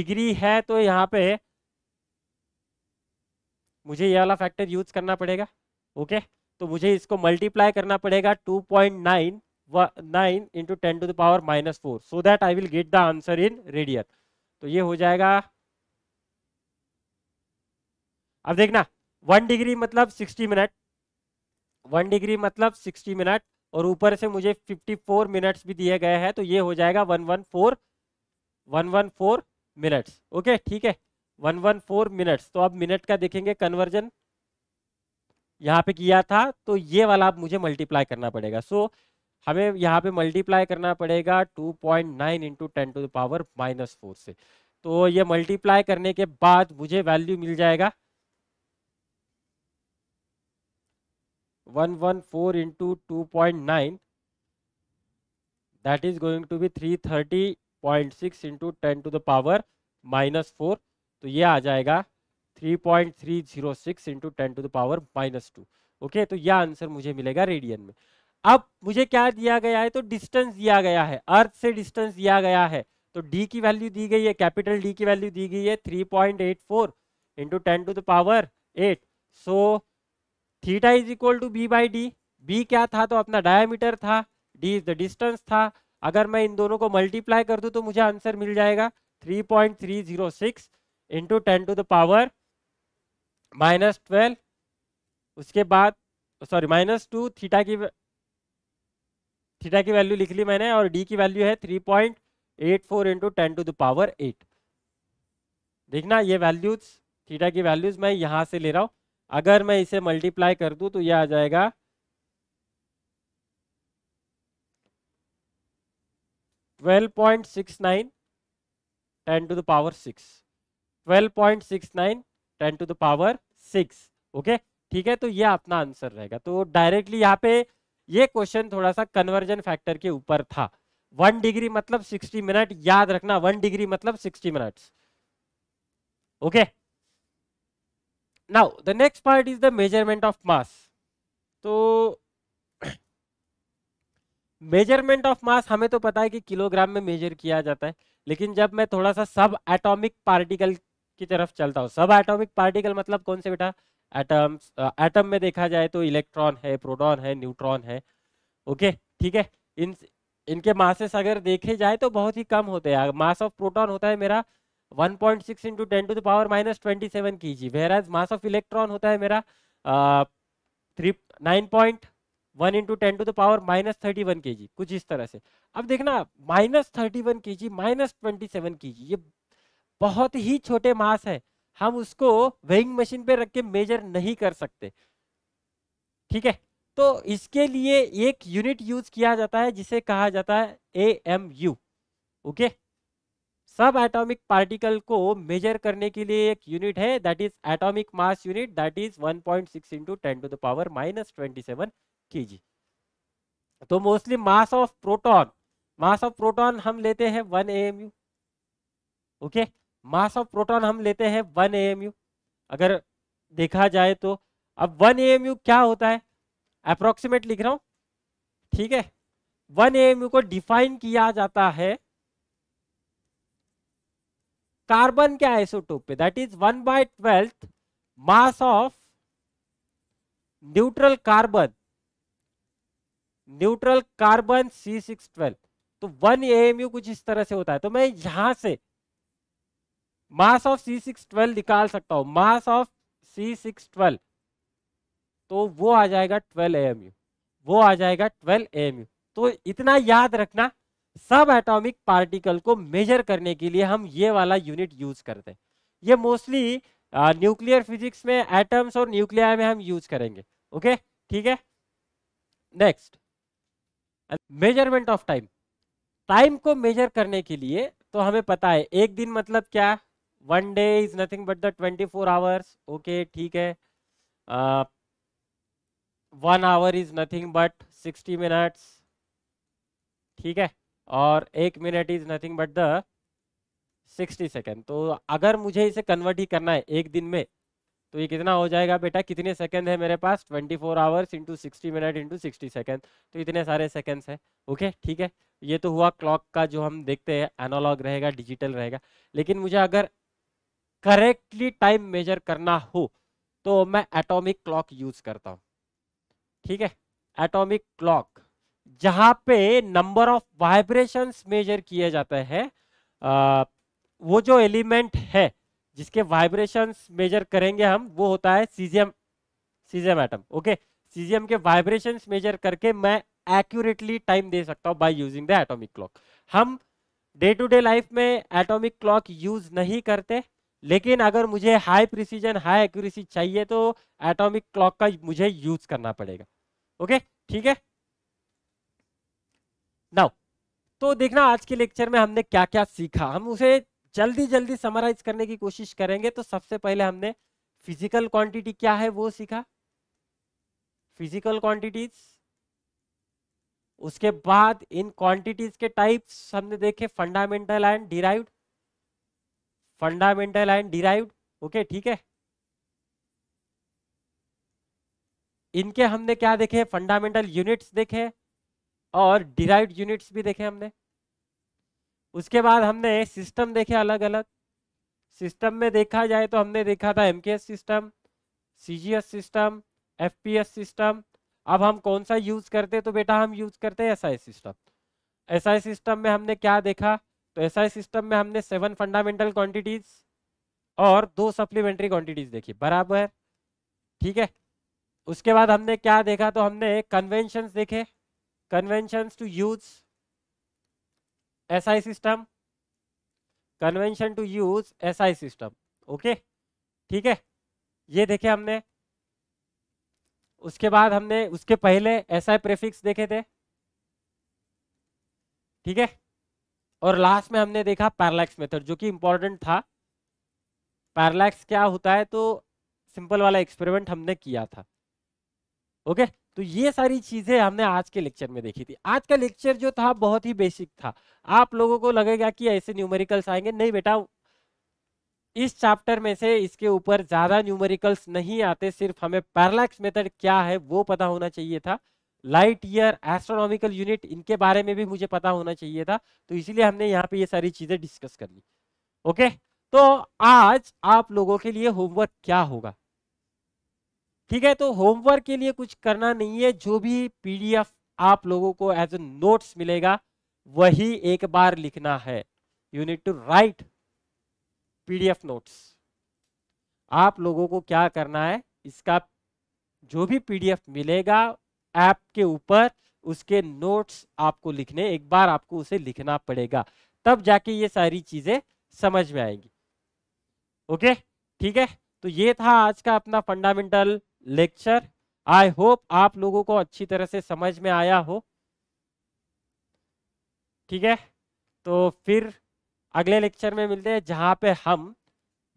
Speaker 1: डिग्री है तो यहाँ पे मुझे ये वाला फैक्टर यूज करना पड़ेगा ओके तो मुझे इसको मल्टीप्लाई करना पड़ेगा two point nine nine into ten to the power minus four so that I will get the answer in radian तो ये हो जाएगा अब देखना वन डिग्री मतलब सिक्सटी मिनट वन डिग्री मतलब सिक्सटी मिनट और ऊपर से मुझे फिफ्टी फोर मिनट्स भी दिए गए हैं तो ये हो जाएगा one one four one one four minutes okay ठीक है वन वन फोर मिनट्स तो अब मिनट का देखेंगे कन्वर्जन यहाँ पे किया था तो ये वाला अब मुझे मल्टीप्लाई करना पड़ेगा सो हमें यहाँ पे मल्टीप्लाई करना पड़ेगा two point nine into ten to the power minus four से तो ये मल्टीप्लाई करने के बाद मुझे वैल्यू मिल जाएगा one one four into two point nine that is going to be three thirty point six into ten to the power minus four तो ये आ जाएगा 3.306 point three zero six into ten to the power minus two okay तो यह answer मुझे मिलेगा radian में अब मुझे क्या दिया गया है तो डिस्टेंस दिया गया है अर्थ से डिस्टेंस दिया गया है तो डी की वैल्यू दी गई है कैपिटल डी की वैल्यू दी गई है 3.84 point eight four into ten to the power eight so theta is equal to B by D B क्या था तो अपना डायमीटर था डी इज द डिस्टेंस था अगर मैं इन दोनों को मल्टीप्लाई कर दूं तो मुझे आंसर मिल जाएगा 3.306 into ten to the power minus twelve उसके बाद सॉरी माइनस टू थीटा की थीटा की वैल्यू लिख ली मैंने और डी की वैल्यू है three point eight four into ten to the power eight देखना ये वैल्यूज थीटा की वैल्यूज मैं यहाँ से ले रहा हूं अगर मैं इसे मल्टीप्लाई कर दू तो यह आ जाएगा twelve point six nine ten to the power six twelve point six nine ten to the power six okay ठीक है तो ये अपना आंसर रहेगा तो डायरेक्टली यहाँ पे ये क्वेश्चन थोड़ा सा कन्वर्जन फैक्टर के ऊपर था वन डिग्री मतलब सिक्सटी मिनट याद रखना वन डिग्री मतलब sixty minute okay now the next part is the measurement of mass तो मेजरमेंट ऑफ मास हमें तो पता है कि किलोग्राम में मेजर किया जाता है लेकिन जब मैं थोड़ा सा सब एटॉमिक पार्टिकल की तरफ चलता हूँ सब एटॉमिक पार्टिकल मतलब कौन से बेटा एटम्स एटम में देखा जाए तो इलेक्ट्रॉन है प्रोटॉन है न्यूट्रॉन है ओके ठीक है इन इनके मासेस अगर देखे जाए तो बहुत ही कम होते हैं मास ऑफ प्रोटॉन होता है मेरा 1.6 point six into ten to the power minus twenty seven K G average mass of electron होता है मेरा three nine point one into ten to the power minus thirty one K G कुछ इस तरह से अब देखना माइनस थर्टी वन के जी minus twenty seven K जी ये बहुत ही छोटे मास है हम उसको वेइंग मशीन पे रख के मेजर नहीं कर सकते ठीक है तो इसके लिए एक यूनिट यूज किया जाता है जिसे कहा जाता है A M U okay subatomic particle को मेजर करने के लिए एक यूनिट है that is atomic mass unit that is 1.6 point six into ten to the power minus twenty seven K G तो mostly mass of proton mass of proton हम लेते हैं one A M U okay okay? Mass of proton हम लेते हैं one ए अगर देखा जाए तो अब वन ए क्या होता है अप्रोक्सीमेट लिख रहा हूँ ठीक है वन ए को डिफाइन किया जाता है कार्बन के आइसोटोप पे that is one by twelfth mass of neutral carbon neutral carbon C six twelve तो वन एएमयू कुछ इस तरह से होता है तो मैं यहां से mass of C six twelve निकाल सकता हूँ mass of C six twelve तो वो आ जाएगा ट्वेल्व एम यू वो आ जाएगा ट्वेल्व एम यू तो इतना याद रखना सब एटॉमिक पार्टिकल को मेजर करने के लिए हम ये वाला यूनिट यूज करते हैं ये मोस्टली न्यूक्लियर फिजिक्स में एटम्स और न्यूक्लिया में हम यूज करेंगे ओके ठीक है next measurement of time time को मेजर करने के लिए तो हमें पता है एक दिन मतलब क्या one day is nothing but the twenty four hours okay ठीक है one hour is nothing but sixty minutes ठीक है और एक minute is nothing but the sixty second तो अगर मुझे इसे कन्वर्ट ही करना है एक दिन में तो ये कितना हो जाएगा बेटा कितने सेकंड है मेरे पास twenty four hours into sixty minute into sixty second तो इतने सारे सेकेंड्स हैं ओके ठीक है ये तो हुआ क्लॉक का जो हम देखते हैं एनालॉग रहेगा डिजिटल रहेगा लेकिन मुझे अगर करेक्टली टाइम मेजर करना हो तो मैं एटॉमिक क्लॉक यूज करता हूं ठीक है एटॉमिक क्लॉक जहां पे नंबर ऑफ वाइब्रेशंस मेजर किए जाते हैं वो जो एलिमेंट है जिसके वाइब्रेशंस मेजर करेंगे हम वो होता है caesium caesium atom okay caesium के वाइब्रेशंस मेजर करके मैं एक्यूरेटली टाइम दे सकता हूँ by using the atomic clock हम डे टू डे लाइफ में एटॉमिक क्लॉक यूज नहीं करते लेकिन अगर मुझे हाई प्रिसीजन हाई एक्यूरेसी चाहिए तो एटॉमिक क्लॉक का मुझे यूज करना पड़ेगा ओके ठीक है नाउ तो देखना आज के लेक्चर में हमने क्या क्या सीखा हम उसे जल्दी जल्दी समराइज करने की कोशिश करेंगे तो सबसे पहले हमने फिजिकल क्वांटिटी क्या है वो सीखा फिजिकल क्वांटिटीज उसके बाद इन क्वांटिटीज के टाइप्स हमने देखे fundamental and derived fundamental and derived okay ठीक है इनके हमने क्या देखे फंडामेंटल यूनिट्स देखे और डिराइव्ड यूनिट्स भी देखे हमने उसके बाद हमने सिस्टम देखे अलग अलग सिस्टम में देखा जाए तो हमने देखा था MKS system CGS system FPS system अब हम कौन सा यूज करते तो बेटा हम यूज करते हैं एसआई सिस्टम एसआई सिस्टम में हमने क्या देखा तो एसआई सिस्टम में हमने सेवन फंडामेंटल क्वांटिटीज और दो सप्लीमेंट्री क्वांटिटीज देखी बराबर ठीक है उसके बाद हमने क्या देखा तो हमने कन्वेंशन देखे convention to use SI system convention to use SI system okay ठीक है ये देखे हमने उसके बाद हमने उसके पहले एसआई प्रेफिक्स देखे थे ठीक है और लास्ट में हमने देखा पैरलैक्स मेथड जो कि इम्पोर्टेंट था पैरलैक्स क्या होता है तो सिंपल वाला एक्सपेरिमेंट हमने किया था ओके तो ये सारी चीजें हमने आज के लेक्चर में देखी थी आज का लेक्चर जो था बहुत ही बेसिक था आप लोगों को लगेगा कि ऐसे न्यूमेरिकल्स आएंगे नहीं बेटा इस चैप्टर में से इसके ऊपर ज्यादा न्यूमेरिकल्स नहीं आते सिर्फ हमें पैरलैक्स मेथड क्या है वो पता होना चाहिए था लाइट ईयर एस्ट्रोनॉमिकल यूनिट इनके बारे में भी मुझे पता होना चाहिए था तो इसीलिए हमने यहाँ पे ये सारी चीजें डिस्कस कर ली ओके तो आज आप लोगों के लिए होमवर्क क्या होगा ठीक है तो होमवर्क के लिए कुछ करना नहीं है जो भी पीडीएफ आप लोगों को एज ए नोट्स मिलेगा वही एक बार लिखना है you need to write PDF notes आप लोगों को क्या करना है इसका जो भी पीडीएफ मिलेगा ऐप के ऊपर उसके नोट्स आपको लिखने एक बार आपको उसे लिखना पड़ेगा तब जाके ये सारी चीजें समझ में आएंगी ओके ठीक है तो ये था आज का अपना फंडामेंटल लेक्चर आई होप आप लोगों को अच्छी तरह से समझ में आया हो ठीक है तो फिर अगले लेक्चर में मिलते हैं जहां पे हम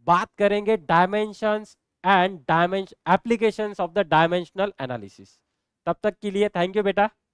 Speaker 1: बात करेंगे dimensions and dimension applications of the dimensional analysis तब तक के लिए थैंक यू बेटा